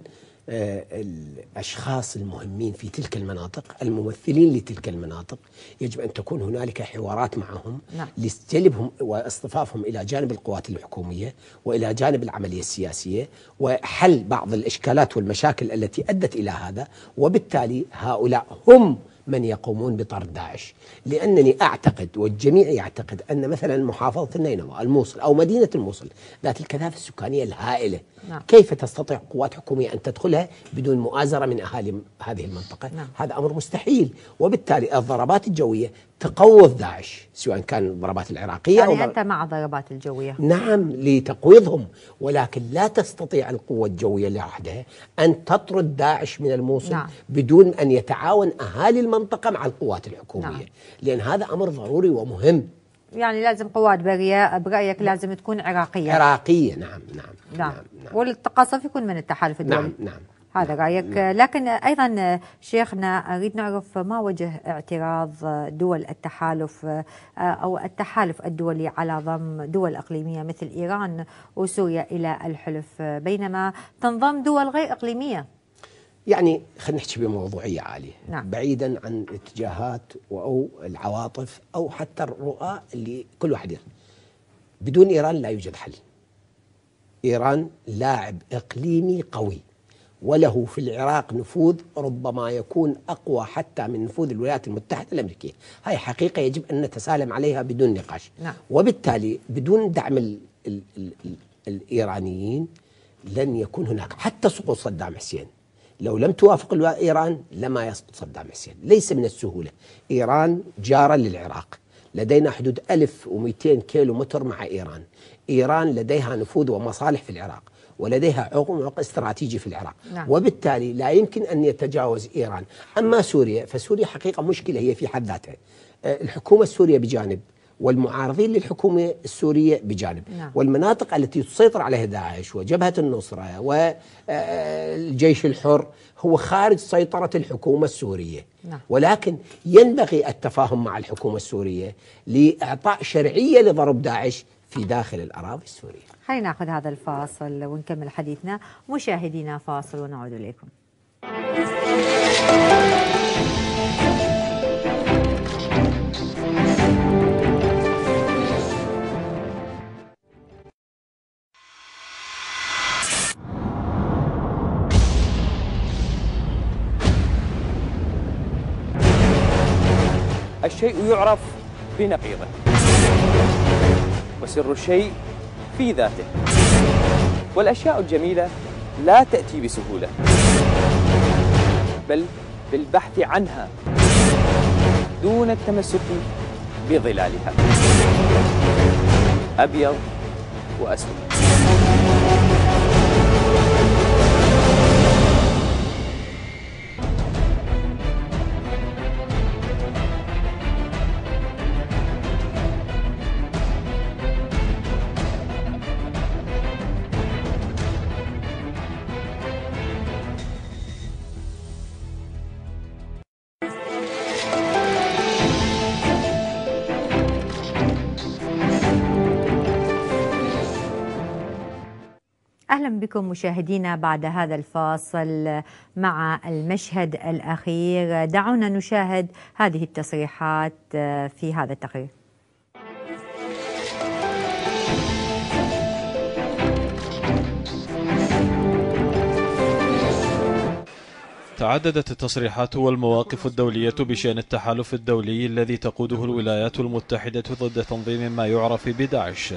آه، الاشخاص المهمين في تلك المناطق الممثلين لتلك المناطق يجب ان تكون هنالك حوارات معهم نعم. لجلبهم واصطفافهم الى جانب القوات الحكوميه والى جانب العمليه السياسيه وحل بعض الاشكالات والمشاكل التي ادت الى هذا وبالتالي هؤلاء هم من يقومون بطرد داعش لأنني أعتقد والجميع يعتقد أن مثلا محافظة النينوى الموصل أو مدينة الموصل ذات الكثافة السكانية الهائلة نعم. كيف تستطيع قوات حكومية أن تدخلها بدون مؤازرة من أهالي هذه المنطقة نعم. هذا أمر مستحيل وبالتالي الضربات الجوية تقوض داعش سواء كان الضربات العراقية يعني أو حتى مع الضربات الجوية نعم لتقويضهم ولكن لا تستطيع القوة الجوية لوحدها أن تطرد داعش من الموصل نعم. بدون أن يتعاون أهالي المنطقة مع القوات الحكومية نعم. لأن هذا أمر ضروري ومهم يعني لازم قوات برية برأيك لازم تكون عراقية عراقية نعم نعم, نعم, نعم, نعم. والتقاصف يكون من التحالف الدولي نعم نعم هذا نعم. رايك نعم. لكن ايضا شيخنا اريد نعرف ما وجه اعتراض دول التحالف آه، او التحالف الدولي على ضم دول اقليميه مثل ايران وسوريا الى الحلف بينما تنضم دول غير اقليميه يعني خلينا نحكي بموضوعيه عاليه نعم. بعيدا عن الاتجاهات او العواطف او حتى الرؤى اللي كل واحد يرى بدون ايران لا يوجد حل ايران لاعب اقليمي قوي وله في العراق نفوذ ربما يكون أقوى حتى من نفوذ الولايات المتحدة الأمريكية هاي حقيقة يجب أن نتسالم عليها بدون نقاش نعم. وبالتالي بدون دعم الـ الـ الـ الـ الإيرانيين لن يكون هناك حتى سقوط صدام حسين لو لم توافق إيران لما يسقط صدام حسين ليس من السهولة إيران جارة للعراق لدينا حدود 1200 كيلو متر مع إيران إيران لديها نفوذ ومصالح في العراق ولديها عمق استراتيجي في العراق نعم. وبالتالي لا يمكن أن يتجاوز إيران أما سوريا فسوريا حقيقة مشكلة هي في حد ذاتها آه، الحكومة السورية بجانب والمعارضين للحكومة السورية بجانب نعم. والمناطق التي تسيطر عليها داعش وجبهة النصرة والجيش آه، الحر هو خارج سيطرة الحكومة السورية نعم. ولكن ينبغي التفاهم مع الحكومة السورية لإعطاء شرعية لضرب داعش في داخل الأراضي السورية خلينا ناخذ هذا الفاصل ونكمل حديثنا مشاهدينا فاصل ونعود اليكم الشيء يعرف بنقيضه وسر الشيء في ذاته والأشياء الجميلة لا تأتي بسهولة بل بالبحث عنها دون التمسك بظلالها أبيض وأسود أهلا بكم مشاهدينا بعد هذا الفاصل مع المشهد الأخير دعونا نشاهد هذه التصريحات آه، في هذا التقرير تعددت التصريحات والمواقف الدولية بشأن التحالف الدولي الذي تقوده الولايات المتحدة ضد تنظيم ما يعرف بداعش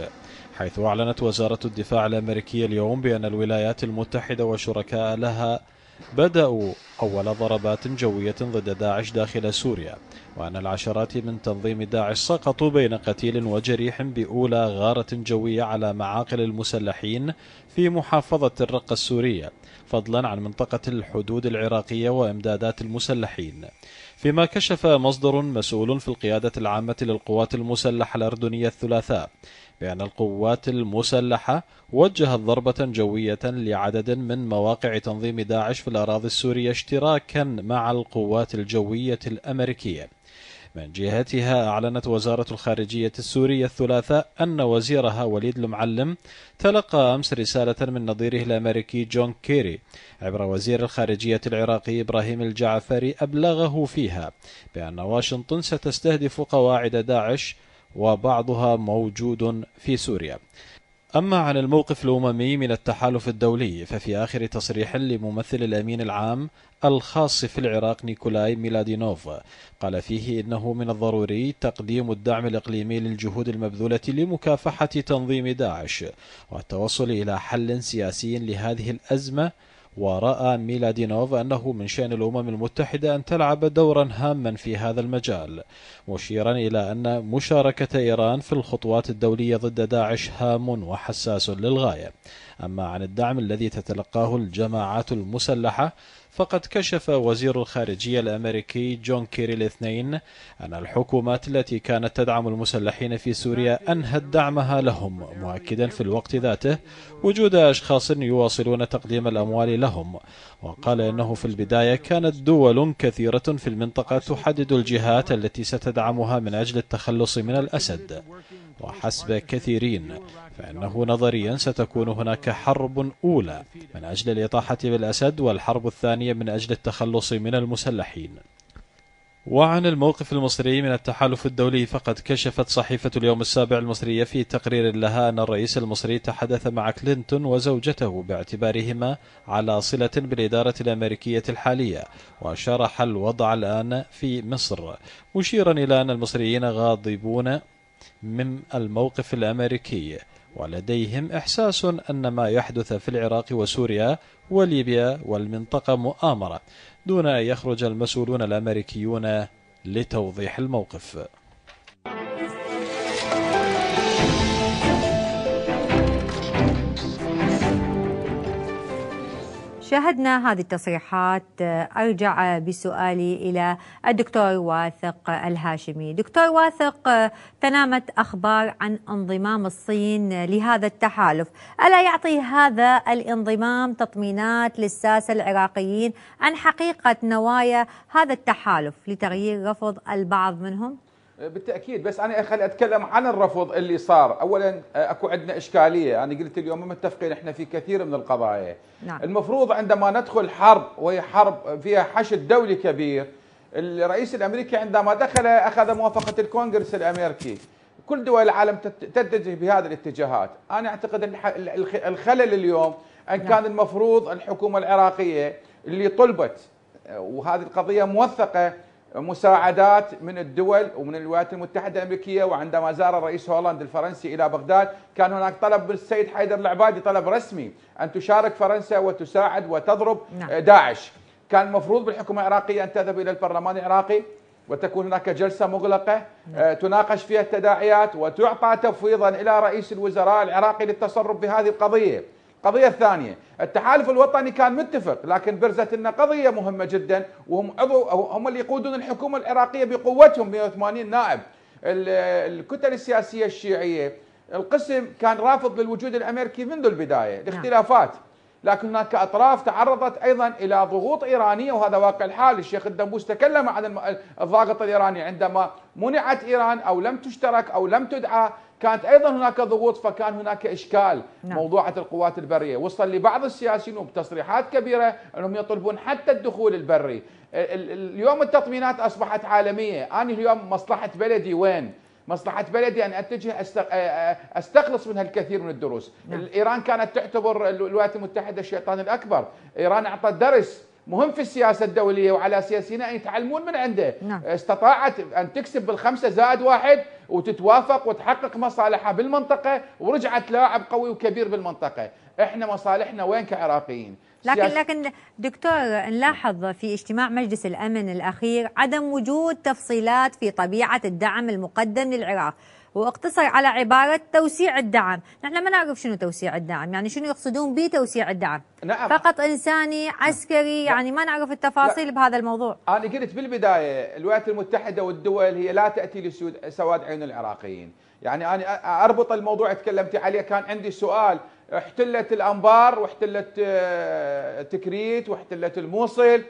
حيث أعلنت وزارة الدفاع الأمريكية اليوم بأن الولايات المتحدة وشركاء لها بدأوا أول ضربات جوية ضد داعش داخل سوريا وأن العشرات من تنظيم داعش سقطوا بين قتيل وجريح بأولى غارة جوية على معاقل المسلحين في محافظة الرقة السورية فضلا عن منطقة الحدود العراقية وإمدادات المسلحين فيما كشف مصدر مسؤول في القيادة العامة للقوات المسلحة الأردنية الثلاثاء بأن القوات المسلحة وجهت ضربة جوية لعدد من مواقع تنظيم داعش في الأراضي السورية اشتراكا مع القوات الجوية الأمريكية من جهتها أعلنت وزارة الخارجية السورية الثلاثاء أن وزيرها وليد المعلم تلقى أمس رسالة من نظيره الأمريكي جون كيري عبر وزير الخارجية العراقي إبراهيم الجعفري أبلغه فيها بأن واشنطن ستستهدف قواعد داعش وبعضها موجود في سوريا أما عن الموقف الأممي من التحالف الدولي ففي آخر تصريح لممثل الأمين العام الخاص في العراق نيكولاي ميلادينوف قال فيه إنه من الضروري تقديم الدعم الإقليمي للجهود المبذولة لمكافحة تنظيم داعش والتوصل إلى حل سياسي لهذه الأزمة ورأى ميلادينوف أنه من شأن الأمم المتحدة أن تلعب دورا هاما في هذا المجال مشيرا إلى أن مشاركة إيران في الخطوات الدولية ضد داعش هام وحساس للغاية أما عن الدعم الذي تتلقاه الجماعات المسلحة فقد كشف وزير الخارجية الأمريكي جون كيري الاثنين أن الحكومات التي كانت تدعم المسلحين في سوريا أنهت دعمها لهم مؤكدا في الوقت ذاته وجود أشخاص يواصلون تقديم الأموال لهم وقال إنه في البداية كانت دول كثيرة في المنطقة تحدد الجهات التي ستدعمها من أجل التخلص من الأسد وحسب كثيرين فإنه نظريا ستكون هناك حرب أولى من أجل الإطاحة بالأسد والحرب الثانية من أجل التخلص من المسلحين وعن الموقف المصري من التحالف الدولي فقد كشفت صحيفة اليوم السابع المصرية في تقرير لها أن الرئيس المصري تحدث مع كلينتون وزوجته باعتبارهما على صلة بالإدارة الأمريكية الحالية وشرح الوضع الآن في مصر مشيرا إلى أن المصريين غاضبون من الموقف الأمريكي ولديهم إحساس أن ما يحدث في العراق وسوريا وليبيا والمنطقة مؤامرة دون أن يخرج المسؤولون الأمريكيون لتوضيح الموقف شاهدنا هذه التصريحات أرجع بسؤالي إلى الدكتور واثق الهاشمي دكتور واثق تنامت أخبار عن انضمام الصين لهذا التحالف ألا يعطي هذا الانضمام تطمينات للساسة العراقيين عن حقيقة نوايا هذا التحالف لتغيير رفض البعض منهم؟ بالتاكيد بس انا خلي اتكلم عن الرفض اللي صار اولا آه، اكو عندنا اشكاليه انا قلت اليوم متفقين احنا في كثير من القضايا نعم. المفروض عندما ندخل حرب وهي حرب فيها حشد دولي كبير الرئيس الامريكي عندما دخل اخذ موافقه الكونغرس الامريكي كل دول العالم تتجه بهذه الاتجاهات انا اعتقد الخلل اليوم ان نعم. كان نعم. المفروض الحكومه العراقيه اللي طلبت آه، وهذه القضيه موثقه مساعدات من الدول ومن الولايات المتحدة الأمريكية وعندما زار الرئيس هولاند الفرنسي إلى بغداد كان هناك طلب من السيد حيدر العبادي طلب رسمي أن تشارك فرنسا وتساعد وتضرب نعم. آه، داعش كان المفروض بالحكومة العراقية أن تذهب إلى البرلمان العراقي وتكون هناك جلسة مغلقة نعم. آه، تناقش فيها التداعيات وتعطى تفويضا إلى رئيس الوزراء العراقي للتصرف بهذه القضية القضية الثانية التحالف الوطني كان متفق لكن برزت لنا قضية مهمة جدا وهم عضو هم اللي يقودون الحكومة العراقية بقوتهم 180 نائب الكتل السياسية الشيعية القسم كان رافض للوجود الأمريكي منذ البداية نعم. لاختلافات لكن هناك أطراف تعرضت أيضا إلى ضغوط إيرانية وهذا واقع الحال الشيخ الدنبوس تكلم عن الضاغط الإيراني عندما منعت إيران أو لم تشترك أو لم تدعى كانت ايضا هناك ضغوط فكان هناك اشكال نعم. موضوعه القوات البريه وصل لبعض السياسيين وبتصريحات كبيره انهم يطلبون حتى الدخول البري اليوم التطمينات اصبحت عالميه انا اليوم مصلحه بلدي وين مصلحة بلدي أن أتجه أستخلص منها الكثير من الدروس نعم. إيران كانت تعتبر الولايات المتحدة الشيطان الأكبر إيران أعطت درس مهم في السياسة الدولية وعلى سياسيين أن يتعلمون من عنده نعم. استطاعت أن تكسب بالخمسة زائد واحد وتتوافق وتحقق مصالحها بالمنطقه ورجعت لاعب قوي وكبير بالمنطقه احنا مصالحنا وين كعراقيين لكن لكن دكتور نلاحظ في اجتماع مجلس الامن الاخير عدم وجود تفصيلات في طبيعه الدعم المقدم للعراق واقتصر على عبارة توسيع الدعم نحن ما نعرف شنو توسيع الدعم يعني شنو يقصدون بتوسيع الدعم نعم. فقط إنساني عسكري نعم. يعني ما نعرف التفاصيل لا. بهذا الموضوع أنا قلت بالبداية الولايات المتحدة والدول هي لا تأتي لسواد عين العراقيين يعني أنا أربط الموضوع تكلمت عليه كان عندي سؤال احتلت الأنبار واحتلت آه، تكريت واحتلت الموصل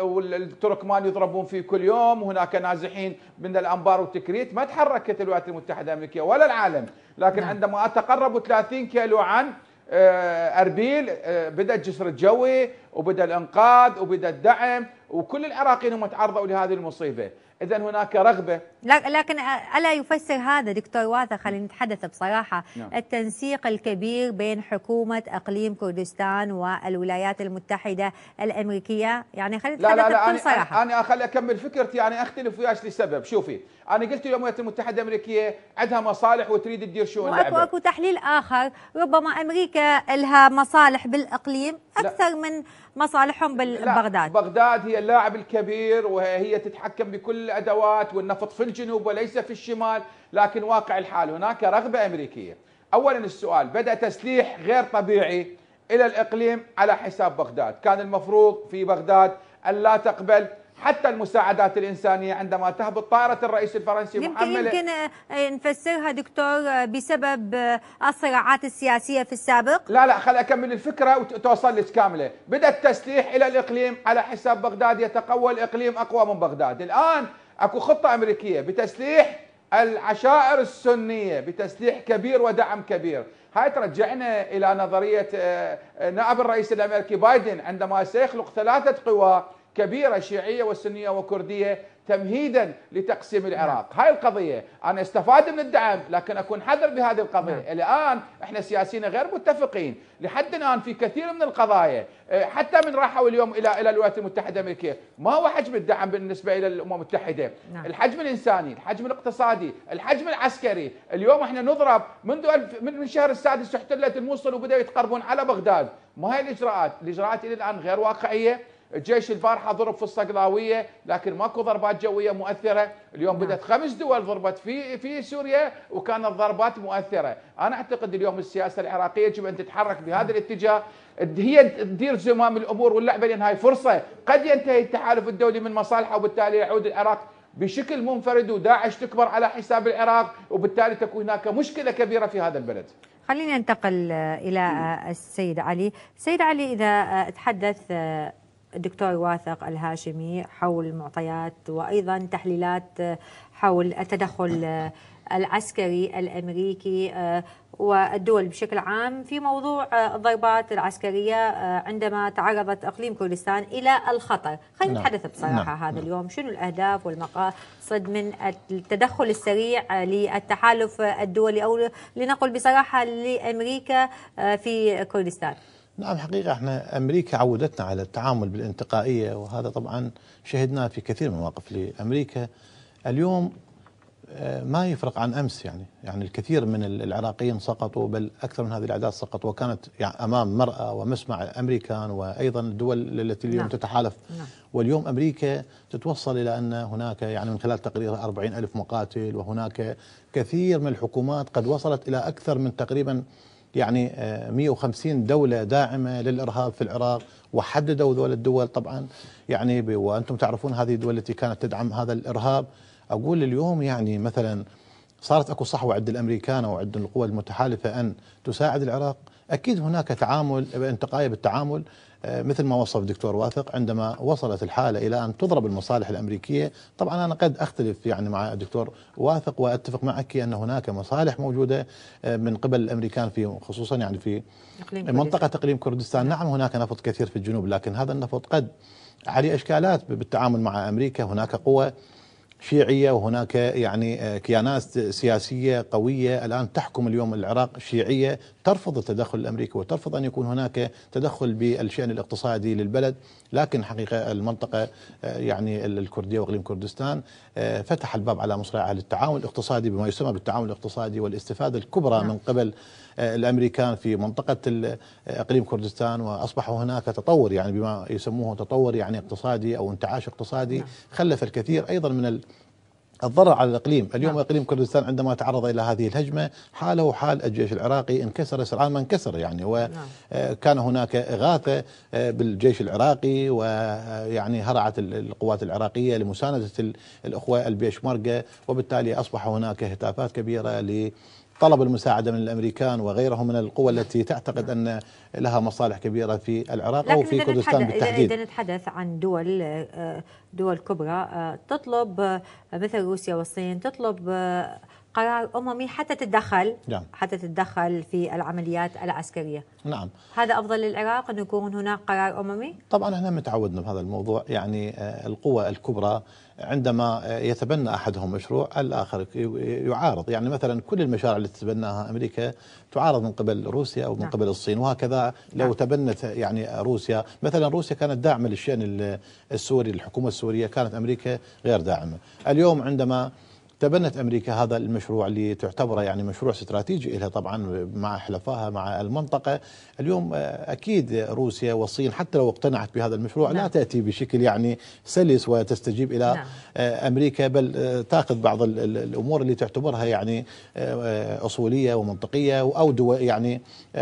والتركمان يضربون فيه كل يوم وهناك نازحين من الانبار والتكريت ما تحركت الولايات المتحده الامريكيه ولا العالم لكن نعم. عندما تقربوا 30 كيلو عن آه، اربيل آه، بدا الجسر الجوي وبدا الانقاذ وبدا الدعم وكل العراقيين هم تعرضوا لهذه المصيبه اذا هناك رغبه لكن الا يفسر هذا دكتور واثق خلينا نتحدث بصراحه نعم. التنسيق الكبير بين حكومه اقليم كردستان والولايات المتحده الامريكيه يعني خلينا نتحدث لا لا لا بكل صراحه انا اخلي اكمل فكرتي يعني اختلف وياك لسبب شوفي انا قلت الولايات المتحده الامريكيه عندها مصالح وتريد تدير شؤون واكو اكو تحليل اخر ربما امريكا لها مصالح بالاقليم اكثر لا. من مصالحهم ببغداد بغداد هي اللاعب الكبير وهي تتحكم بكل الأدوات والنفط في الجنوب وليس في الشمال لكن واقع الحال هناك رغبة أمريكية أولا السؤال بدأ تسليح غير طبيعي إلى الإقليم على حساب بغداد كان المفروض في بغداد أن لا تقبل حتى المساعدات الإنسانية عندما تهبط طائرة الرئيس الفرنسي يمكن يمكن آه، نفسرها دكتور آه، بسبب آه، الصراعات السياسية في السابق لا لا خل أكمل الفكرة وتوصل لك كاملة بدأ التسليح إلى الإقليم على حساب بغداد يتقوى الإقليم أقوى من بغداد الآن أكو خطة أمريكية بتسليح العشائر السنية بتسليح كبير ودعم كبير هاي ترجعنا إلى نظرية نائب الرئيس الأمريكي بايدن عندما سيخلق ثلاثة قوى كبيرة شيعية وسنية وكردية تمهيدا لتقسيم العراق نعم. هاي القضية أنا استفاد من الدعم لكن أكون حذر بهذه القضية نعم. الآن إحنا سياسيين غير متفقين لحد الآن في كثير من القضايا إيه، حتى من راحوا اليوم إلى إلى الولايات المتحدة الأمريكية ما هو حجم الدعم بالنسبة إلى الأمم المتحدة نعم. الحجم الإنساني الحجم الاقتصادي الحجم العسكري اليوم إحنا نضرب منذ من شهر السادس احتلت الموصل وبدأوا يتقربون على بغداد ما هي الإجراءات الإجراءات إلى الآن غير واقعية الجيش البارحه ضرب في الصقلاويه لكن ماكو ضربات جويه مؤثره اليوم نعم. بدات خمس دول ضربت في في سوريا وكانت ضربات مؤثره انا اعتقد اليوم السياسه العراقيه يجب ان تتحرك بهذا نعم. الاتجاه هي تدير زمام الامور واللعبه لان هاي فرصه قد ينتهي التحالف الدولي من مصالحه وبالتالي يعود العراق بشكل منفرد وداعش تكبر على حساب العراق وبالتالي تكون هناك مشكله كبيره في هذا البلد خلينا ننتقل الى نعم. السيد علي السيد علي اذا تحدث الدكتور واثق الهاشمي حول المعطيات وايضا تحليلات آه، حول التدخل آه، العسكري الامريكي آه، والدول بشكل عام في موضوع الضربات العسكريه عندما تعرضت اقليم كردستان الى الخطر، خلينا نعم. نتحدث بصراحه لا نعم. هذا نعم. اليوم شنو الاهداف والمقاصد من التدخل السريع للتحالف الدولي او لنقل بصراحه لامريكا في كردستان. نعم حقيقة احنا أمريكا عودتنا على التعامل بالانتقائية وهذا طبعا شهدناه في كثير من المواقف لأمريكا اليوم آه، ما يفرق عن أمس يعني يعني الكثير من العراقيين سقطوا بل أكثر من هذه الأعداد سقطوا وكانت يعني أمام مرأة ومسمع الأمريكان وأيضا الدول التي اليوم نعم. تتحالف نعم. واليوم أمريكا تتوصل إلى أن هناك يعني من خلال تقريرها 40 ألف مقاتل وهناك كثير من الحكومات قد وصلت إلى أكثر من تقريبا يعني 150 آه، دولة داعمة للإرهاب في العراق وحددوا ذول الدول طبعا يعني وأنتم تعرفون هذه الدول التي كانت تدعم هذا الإرهاب أقول اليوم يعني مثلا صارت اكو صحوه عند الامريكان او عند القوى المتحالفه ان تساعد العراق، اكيد هناك تعامل انتقايه بالتعامل آه، مثل ما وصف الدكتور واثق عندما وصلت الحالة إلى أن تضرب المصالح الأمريكية طبعا أنا قد أختلف يعني مع الدكتور واثق وأتفق معك أن هناك مصالح موجودة آه، من قبل الأمريكان في خصوصا يعني في منطقة تقليم كردستان نعم. نعم هناك نفط كثير في الجنوب لكن هذا النفط قد عليه إشكالات بالتعامل مع أمريكا هناك قوة شيعيه وهناك يعني آه، كيانات سياسيه قويه الان تحكم اليوم العراق شيعيه ترفض التدخل الامريكي وترفض ان يكون هناك تدخل بالشان الاقتصادي للبلد، لكن حقيقه المنطقه آه، يعني الكرديه واقليم كردستان آه، فتح الباب على مصراعيها للتعاون الاقتصادي بما يسمى بالتعاون الاقتصادي والاستفاده الكبرى نعم. من قبل الامريكان في منطقه اقليم كردستان واصبح هناك تطور يعني بما يسموه تطور يعني اقتصادي او انتعاش اقتصادي نعم. خلف الكثير ايضا من الضرر على الاقليم، اليوم نعم. اقليم كردستان عندما تعرض الى هذه الهجمه حاله حال الجيش العراقي انكسر سرعان ما انكسر يعني وكان نعم. آه، هناك اغاثه آه، بالجيش العراقي ويعني آه، هرعت القوات العراقيه لمسانده الاخوه البيشمركه وبالتالي اصبح هناك هتافات كبيره ل طلب المساعدة من الأمريكان وغيرهم من القوى التي تعتقد أن لها مصالح كبيرة في العراق أو في كردستان بالتحديد إذا نتحدث عن دول آه، دول كبرى آه، تطلب آه، مثل روسيا والصين تطلب قرار اممي حتى تتدخل نعم. حتى تتدخل في العمليات العسكريه نعم هذا افضل للعراق انه يكون هناك قرار اممي طبعا احنا متعودنا بهذا الموضوع يعني القوى الكبرى عندما يتبنى احدهم مشروع الاخر يعارض يعني مثلا كل المشاريع التي تتبناها امريكا تعارض من قبل روسيا او من نعم. قبل الصين وهكذا لو نعم. تبنت يعني روسيا مثلا روسيا كانت داعمه للشان السوري الحكومه السوريه كانت امريكا غير داعمه اليوم عندما تبنت امريكا هذا المشروع اللي تعتبره يعني مشروع استراتيجي لها طبعا مع حلفائها مع المنطقه، اليوم آه، اكيد روسيا والصين حتى لو اقتنعت بهذا المشروع لا, لا نعم. تاتي بشكل يعني سلس وتستجيب الى نعم. آه، امريكا بل آه، تاخذ بعض الامور اللي تعتبرها يعني اصوليه ومنطقيه او يعني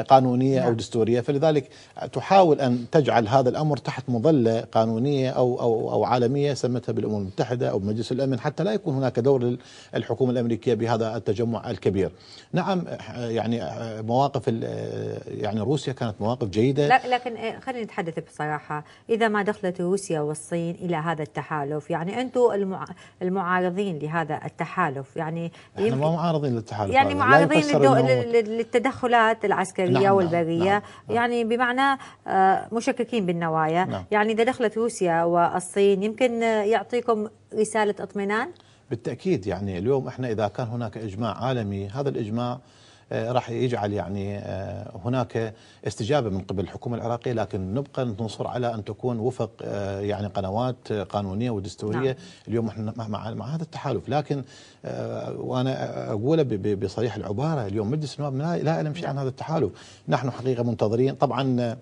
قانونيه لا. او نعم. دستوريه، فلذلك تحاول ان تجعل هذا الامر تحت مظله قانونيه او او او عالميه سمتها بالامم المتحده او بمجلس الامن حتى لا يكون هناك دور الحكومة الأمريكية بهذا التجمع الكبير نعم يعني مواقف يعني روسيا كانت مواقف جيدة لا لكن آه، خلينا نتحدث بصراحة إذا ما دخلت روسيا والصين إلى هذا التحالف يعني أنتم المع... المعارضين لهذا التحالف يعني احنا يمكن... ما معارضين للتحالف يعني معارضين للدو... للتدخلات العسكرية نعم،, نعم والبرية نعم نعم يعني بمعنى آه، مشككين بالنوايا نعم. يعني إذا دخلت روسيا والصين يمكن آه، يعطيكم رسالة اطمئنان؟ بالتاكيد يعني اليوم احنا اذا كان هناك اجماع عالمي هذا الاجماع آه، راح يجعل يعني آه، هناك استجابه من قبل الحكومه العراقيه لكن نبقى ننصر على ان تكون وفق آه، يعني قنوات قانونيه ودستوريه نعم. اليوم احنا مع, مع هذا التحالف لكن وانا اقوله بصريح العباره اليوم مجلس النواب لا يعلم شيء عن هذا التحالف نحن حقيقه منتظرين طبعا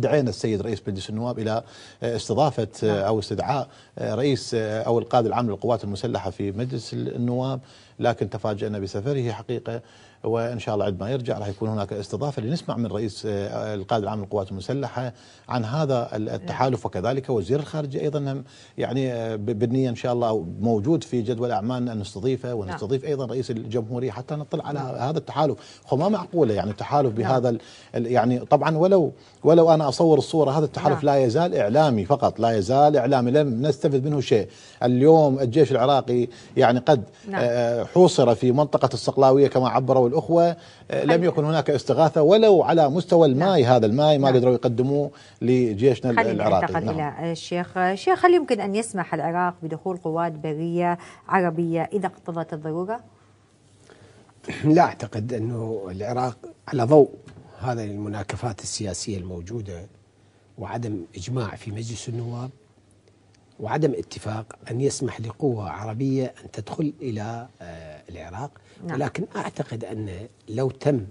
دعينا السيد رئيس مجلس النواب الى آه، استضافه آه، نعم. او استدعاء آه، رئيس او القائد العام للقوات المسلحه في مجلس النواب لكن تفاجئنا بسفره حقيقه وان شاء الله عندما يرجع راح يكون هناك استضافه لنسمع من رئيس آه، القائد العام للقوات المسلحه عن هذا التحالف وكذلك وزير الخارجيه ايضا آه، يعني آه، بالنيه ان شاء الله موجود في جدول اعمالنا ان نستضيفه نعم. ونستضيف ايضا رئيس الجمهوريه حتى نطلع على هذا التحالف هو ما معقوله يعني التحالف نعم. بهذا يعني طبعا ولو ولو انا اصور الصوره هذا التحالف نعم. لا يزال اعلامي فقط لا يزال اعلامي لم نستفد منه شيء اليوم الجيش العراقي يعني قد حوصر في منطقه الصقلاويه كما عبروا والأخوة آه، لم يكن هناك استغاثة ولو على مستوى الماي نعم. هذا الماي ما نعم. قدروا يقدموه لجيشنا العراقي نعم. إلى الشيخ الشيخ هل يمكن أن يسمح العراق بدخول قوات برية عربية إذا اقتضت الضرورة؟ لا أعتقد أنه العراق على ضوء هذه المناكفات السياسية الموجودة وعدم إجماع في مجلس النواب وعدم اتفاق أن يسمح لقوة عربية أن تدخل إلى آه، العراق نعم. ولكن أعتقد أن لو تم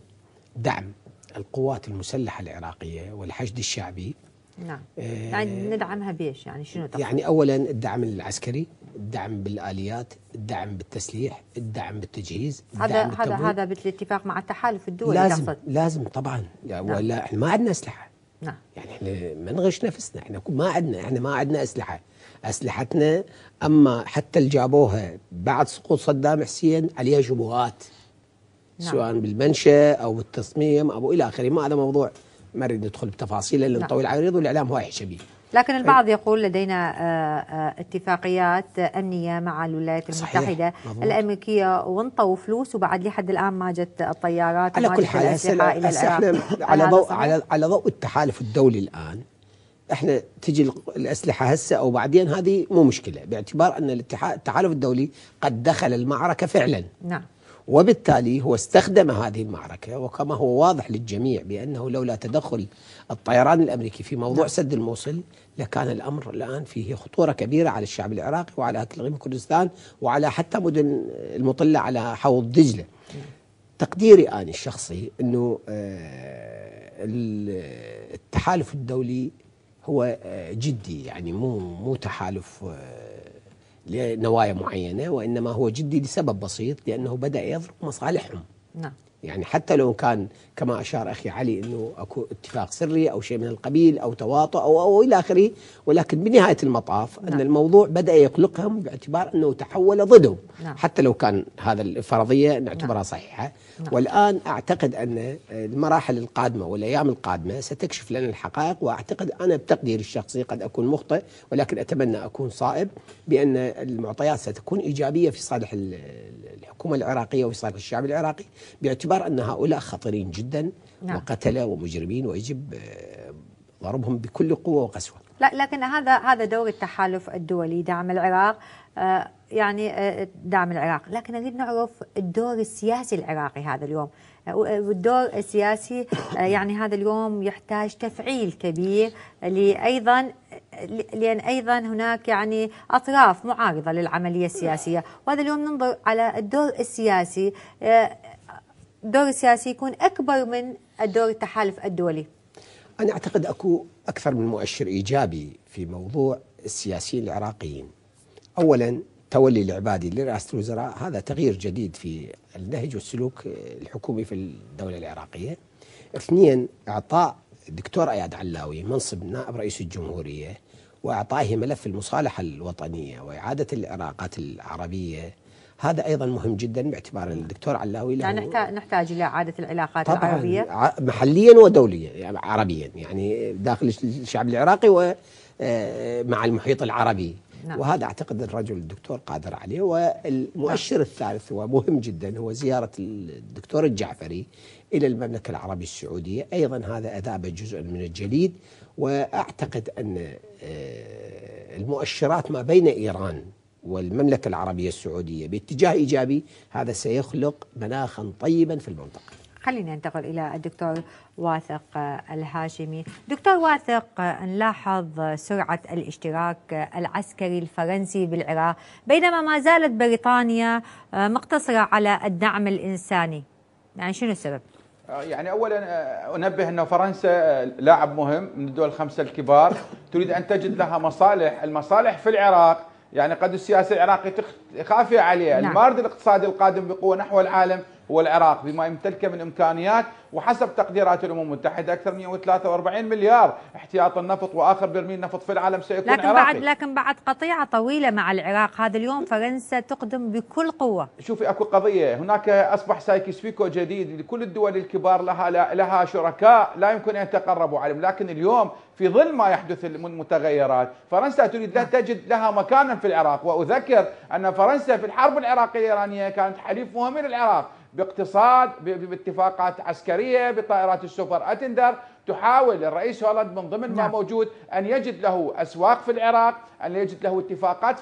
دعم القوات المسلحة العراقية والحشد الشعبي نعم آه يعني ندعمها بإيش يعني شنو تقول؟ يعني أولا الدعم العسكري الدعم بالآليات الدعم بالتسليح الدعم بالتجهيز الدعم هذا هذا هذا بالاتفاق مع التحالف الدولي لازم تقصد. لازم طبعا يعني نعم. ولا احنا ما عندنا أسلحة نعم يعني احنا ما نغش نفسنا احنا ما عندنا احنا ما عندنا أسلحة أسلحتنا أما حتى اللي جابوها بعد سقوط صدام حسين عليها شبهات نعم. سواء بالمنشأ أو بالتصميم أو إلى آخره ما هذا موضوع ما نريد ندخل بتفاصيل لأن نعم. طويل عريض والإعلام هو يحشى لكن طيب. البعض يقول لدينا آه، آه، اتفاقيات امنيه مع الولايات المتحده مضبوط. الامريكيه وانطوا فلوس وبعد لحد الان ما جت الطيارات على كل حال هسه على ضوء على على ضوء التحالف الدولي الان احنا تجي الاسلحه هسه او بعدين هذه مو مشكله باعتبار ان الاتحاد التحالف الدولي قد دخل المعركه فعلا نعم وبالتالي هو استخدم هذه المعركه وكما هو واضح للجميع بانه لولا تدخل الطيران الامريكي في موضوع نعم. سد الموصل لكان الامر الان فيه خطوره كبيره على الشعب العراقي وعلى غيم كردستان وعلى حتى مدن المطله على حوض دجله. نعم. تقديري انا الشخصي انه آه، التحالف الدولي هو آه، جدي يعني مو مو تحالف آه، لنوايا معينه وانما هو جدي لسبب بسيط لانه بدا يضرب مصالحهم نعم يعني حتى لو كان كما أشار أخي علي أنه أكو اتفاق سري أو شيء من القبيل أو تواطؤ أو, أو إلى آخره ولكن بنهاية المطاف نعم. أن الموضوع بدأ يقلقهم باعتبار أنه تحول ضدهم نعم. حتى لو كان هذا الفرضية نعتبرها نعم. صحيحة نعم. والآن أعتقد أن المراحل القادمة والأيام القادمة ستكشف لنا الحقائق وأعتقد أنا بتقديري الشخصي قد أكون مخطئ ولكن أتمنى أكون صائب بأن المعطيات ستكون إيجابية في صالح الحكومة العراقية وفي صالح الشعب العراقي باعتبار باعتبار أن هؤلاء خطيرين جدا نعم. وقتلة ومجرمين ويجب آه، ضربهم بكل قوة وقسوة لا لكن هذا هذا دور التحالف الدولي دعم العراق آه، يعني آه، دعم العراق لكن نريد نعرف الدور السياسي العراقي هذا اليوم والدور السياسي يعني هذا اليوم يحتاج تفعيل كبير لأيضا لأن أيضا هناك يعني أطراف معارضة للعملية السياسية وهذا اليوم ننظر على الدور السياسي الدور السياسي يكون أكبر من الدور التحالف الدولي أنا أعتقد أكو أكثر من مؤشر إيجابي في موضوع السياسيين العراقيين أولا تولي العبادي لرئاسة الوزراء هذا تغيير جديد في النهج والسلوك الحكومي في الدولة العراقية اثنين إعطاء الدكتور أياد علاوي منصب نائب رئيس الجمهورية وإعطائه ملف المصالحة الوطنية وإعادة العلاقات العربية هذا أيضا مهم جدا باعتبار الدكتور علاوي له يعني نحتاج نحتاج إلى إعادة العلاقات طبعاً العربية محليا ودوليا يعني عربيا يعني داخل الشعب العراقي ومع آه، المحيط العربي نعم. وهذا أعتقد الرجل الدكتور قادر عليه والمؤشر نعم. الثالث ومهم جدا هو زيارة الدكتور الجعفري إلى المملكة العربية السعودية أيضا هذا أذاب جزء من الجليد وأعتقد أن آه، المؤشرات ما بين إيران والمملكة العربية السعودية باتجاه إيجابي هذا سيخلق مناخا طيبا في المنطقة خلينا ننتقل إلى الدكتور واثق الهاشمي دكتور واثق نلاحظ سرعة الاشتراك العسكري الفرنسي بالعراق بينما ما زالت بريطانيا آه، مقتصرة على الدعم الإنساني يعني شنو السبب؟ آه، يعني اولا آه، انبه ان فرنسا لاعب مهم من الدول الخمسه الكبار تريد ان تجد لها مصالح، المصالح في العراق يعني قد السياسه العراقيه خافيه عليه، نعم. المارد الاقتصادي القادم بقوه نحو العالم والعراق بما يمتلكه من امكانيات وحسب تقديرات الامم المتحده اكثر من 143 مليار احتياط النفط واخر برميل نفط في العالم سيكون لكن عراقي. بعد لكن بعد قطيعه طويله مع العراق هذا اليوم فرنسا تقدم بكل قوه شوفي اكو قضيه هناك اصبح سايكس فيكو جديد لكل الدول الكبار لها لها شركاء لا يمكن ان يتقربوا عليهم لكن اليوم في ظل ما يحدث من متغيرات فرنسا تريد لا نعم. تجد لها مكانا في العراق واذكر ان فرنسا في الحرب العراقيه الايرانيه كانت حليف مهم للعراق باقتصاد باتفاقات عسكريه بطائرات السوبر اتندر تحاول الرئيس هولاند من ضمن ما نعم. موجود ان يجد له اسواق في العراق ان يجد له اتفاقات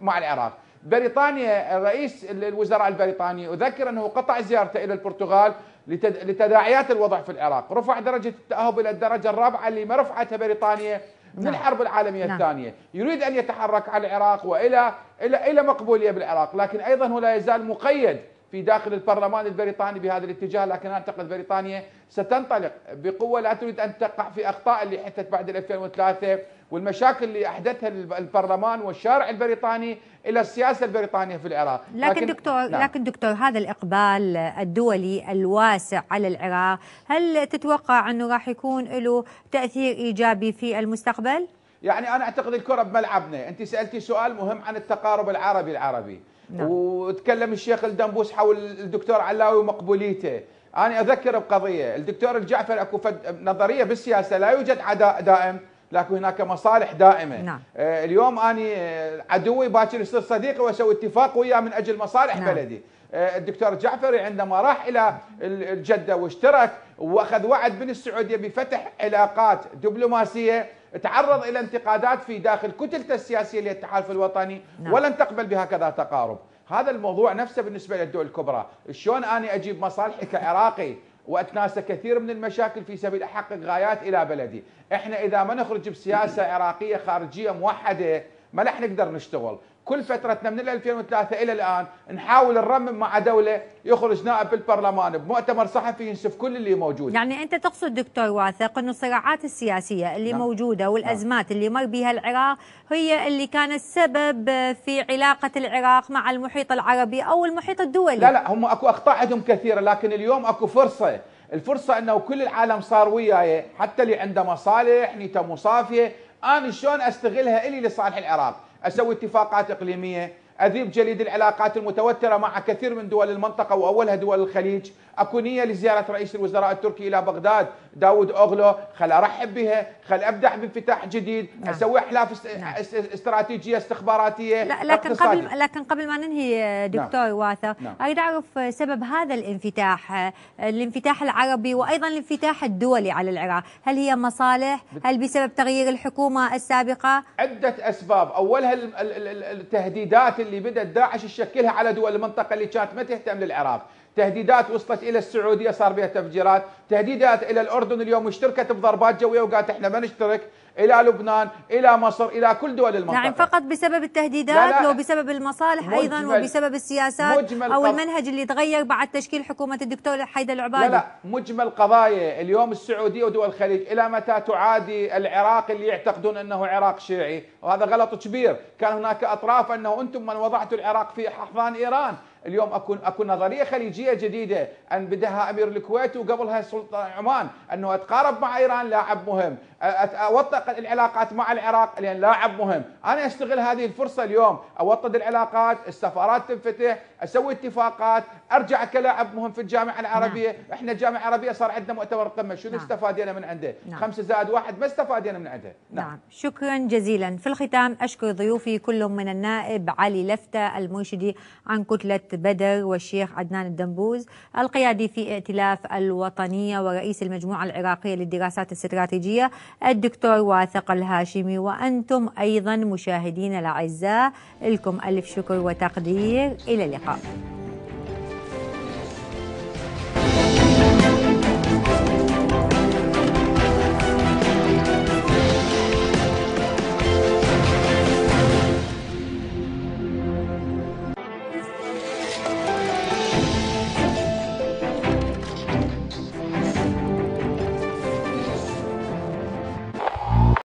مع العراق بريطانيا الرئيس الوزراء البريطاني اذكر انه قطع زيارته الى البرتغال لتداعيات الوضع في العراق رفع درجه التاهب الى الدرجه الرابعه اللي ما رفعتها بريطانيا من نعم. الحرب العالمية نعم. الثانية يريد أن يتحرك على العراق وإلى إلى إلى مقبولية بالعراق لكن أيضا هو لا يزال مقيد في داخل البرلمان البريطاني بهذا الاتجاه لكن أعتقد بريطانيا ستنطلق بقوة لا تريد أن تقع في أخطاء اللي حدثت بعد 2003 والمشاكل اللي أحدثها البرلمان والشارع البريطاني إلى السياسة البريطانية في العراق لكن, لكن دكتور نعم. لكن دكتور هذا الإقبال الدولي الواسع على العراق هل تتوقع أنه راح يكون له تأثير إيجابي في المستقبل؟ يعني انا اعتقد الكره بملعبنا انت سالتي سؤال مهم عن التقارب العربي العربي نعم. وتكلم الشيخ الدنبوس حول الدكتور علاوي ومقبوليته انا اذكر بقضيه الدكتور الجعفر اكو نظريه بالسياسه لا يوجد عداء دائم لكن هناك مصالح دائمه نعم. آه اليوم اني آه، عدوي باكر يصير صديقي واسوي اتفاق وياه من اجل مصالح نعم. بلدي آه الدكتور جعفري عندما راح الى الجده واشترك واخذ وعد من السعوديه بفتح علاقات دبلوماسيه تعرض الى انتقادات في داخل كتلته السياسيه للتحالف الوطني نعم. ولن تقبل بهكذا تقارب هذا الموضوع نفسه بالنسبه للدول الكبرى شلون اني اجيب مصالحي كعراقي واتناسى كثير من المشاكل في سبيل احقق غايات الى بلدي احنا اذا ما نخرج بسياسه عراقيه خارجيه موحده ما راح نقدر نشتغل كل فترتنا من 2003 الى الان نحاول نرمم مع دوله يخرج نائب بالبرلمان بمؤتمر صحفي ينشف كل اللي موجود يعني انت تقصد دكتور واثق انه الصراعات السياسيه اللي نعم. موجوده نعم. والازمات نعم. اللي مر بها العراق هي اللي كانت سبب في علاقه العراق مع المحيط العربي او المحيط الدولي لا لا هم اكو اخطاء عندهم كثيره لكن اليوم اكو فرصه الفرصه انه كل العالم صار وياي حتى اللي عنده مصالح نيته مصافيه انا شلون استغلها الي لصالح العراق اسوي اتفاقات اقليميه أذيب جليد العلاقات المتوترة مع كثير من دول المنطقة وأولها دول الخليج أكو نية لزيارة رئيس الوزراء التركي إلى بغداد داود اوغلو، خل أرحب بها خل أبدأ بانفتاح جديد نعم. أسوي أحلاف نعم. استراتيجية استخباراتية لا لكن اقتصادي. قبل لكن قبل ما ننهي نعم. دكتور نعم. واثر نعم. أريد أعرف سبب هذا الانفتاح الانفتاح العربي وأيضا الانفتاح الدولي على العراق هل هي مصالح هل بسبب تغيير الحكومة السابقة عدة أسباب أولها التهديدات اللي بدأت داعش تشكلها على دول المنطقه اللي كانت ما تهتم للعراق تهديدات وصلت الى السعوديه صار بها تفجيرات، تهديدات الى الاردن اليوم اشتركت بضربات جويه وقالت احنا ما نشترك، الى لبنان، الى مصر، الى كل دول المنطقه. نعم فقط بسبب التهديدات لو بسبب المصالح ايضا وبسبب السياسات او المنهج اللي تغير بعد تشكيل حكومه الدكتور حيدر العبادي. لا لا مجمل قضايا اليوم السعوديه ودول الخليج الى متى تعادي العراق اللي يعتقدون انه عراق شيعي؟ وهذا غلط كبير، كان هناك اطراف انه انتم من وضعتوا العراق في احضان ايران، اليوم اكو اكو نظريه خليجيه جديده ان بدها امير الكويت وقبلها سلطان عمان انه اتقارب مع ايران لاعب مهم اوطق العلاقات مع العراق لان لاعب مهم انا استغل هذه الفرصه اليوم اوطد العلاقات السفارات تنفتح اسوي اتفاقات ارجع كلاعب مهم في الجامعه العربيه نعم. احنا الجامعه العربيه صار عندنا مؤتمر قمه شنو نعم. استفادينا من عنده نعم. خمسة زائد واحد ما استفادينا من عنده نعم. نعم شكرا جزيلا في الختام اشكر ضيوفي كل من النائب علي لفته المنشدي عن كتله بدر والشيخ عدنان الدنبوز القيادي في ائتلاف الوطنية ورئيس المجموعة العراقية للدراسات الاستراتيجية الدكتور واثق الهاشمي وأنتم أيضا مشاهدين الأعزاء لكم ألف شكر وتقدير إلى اللقاء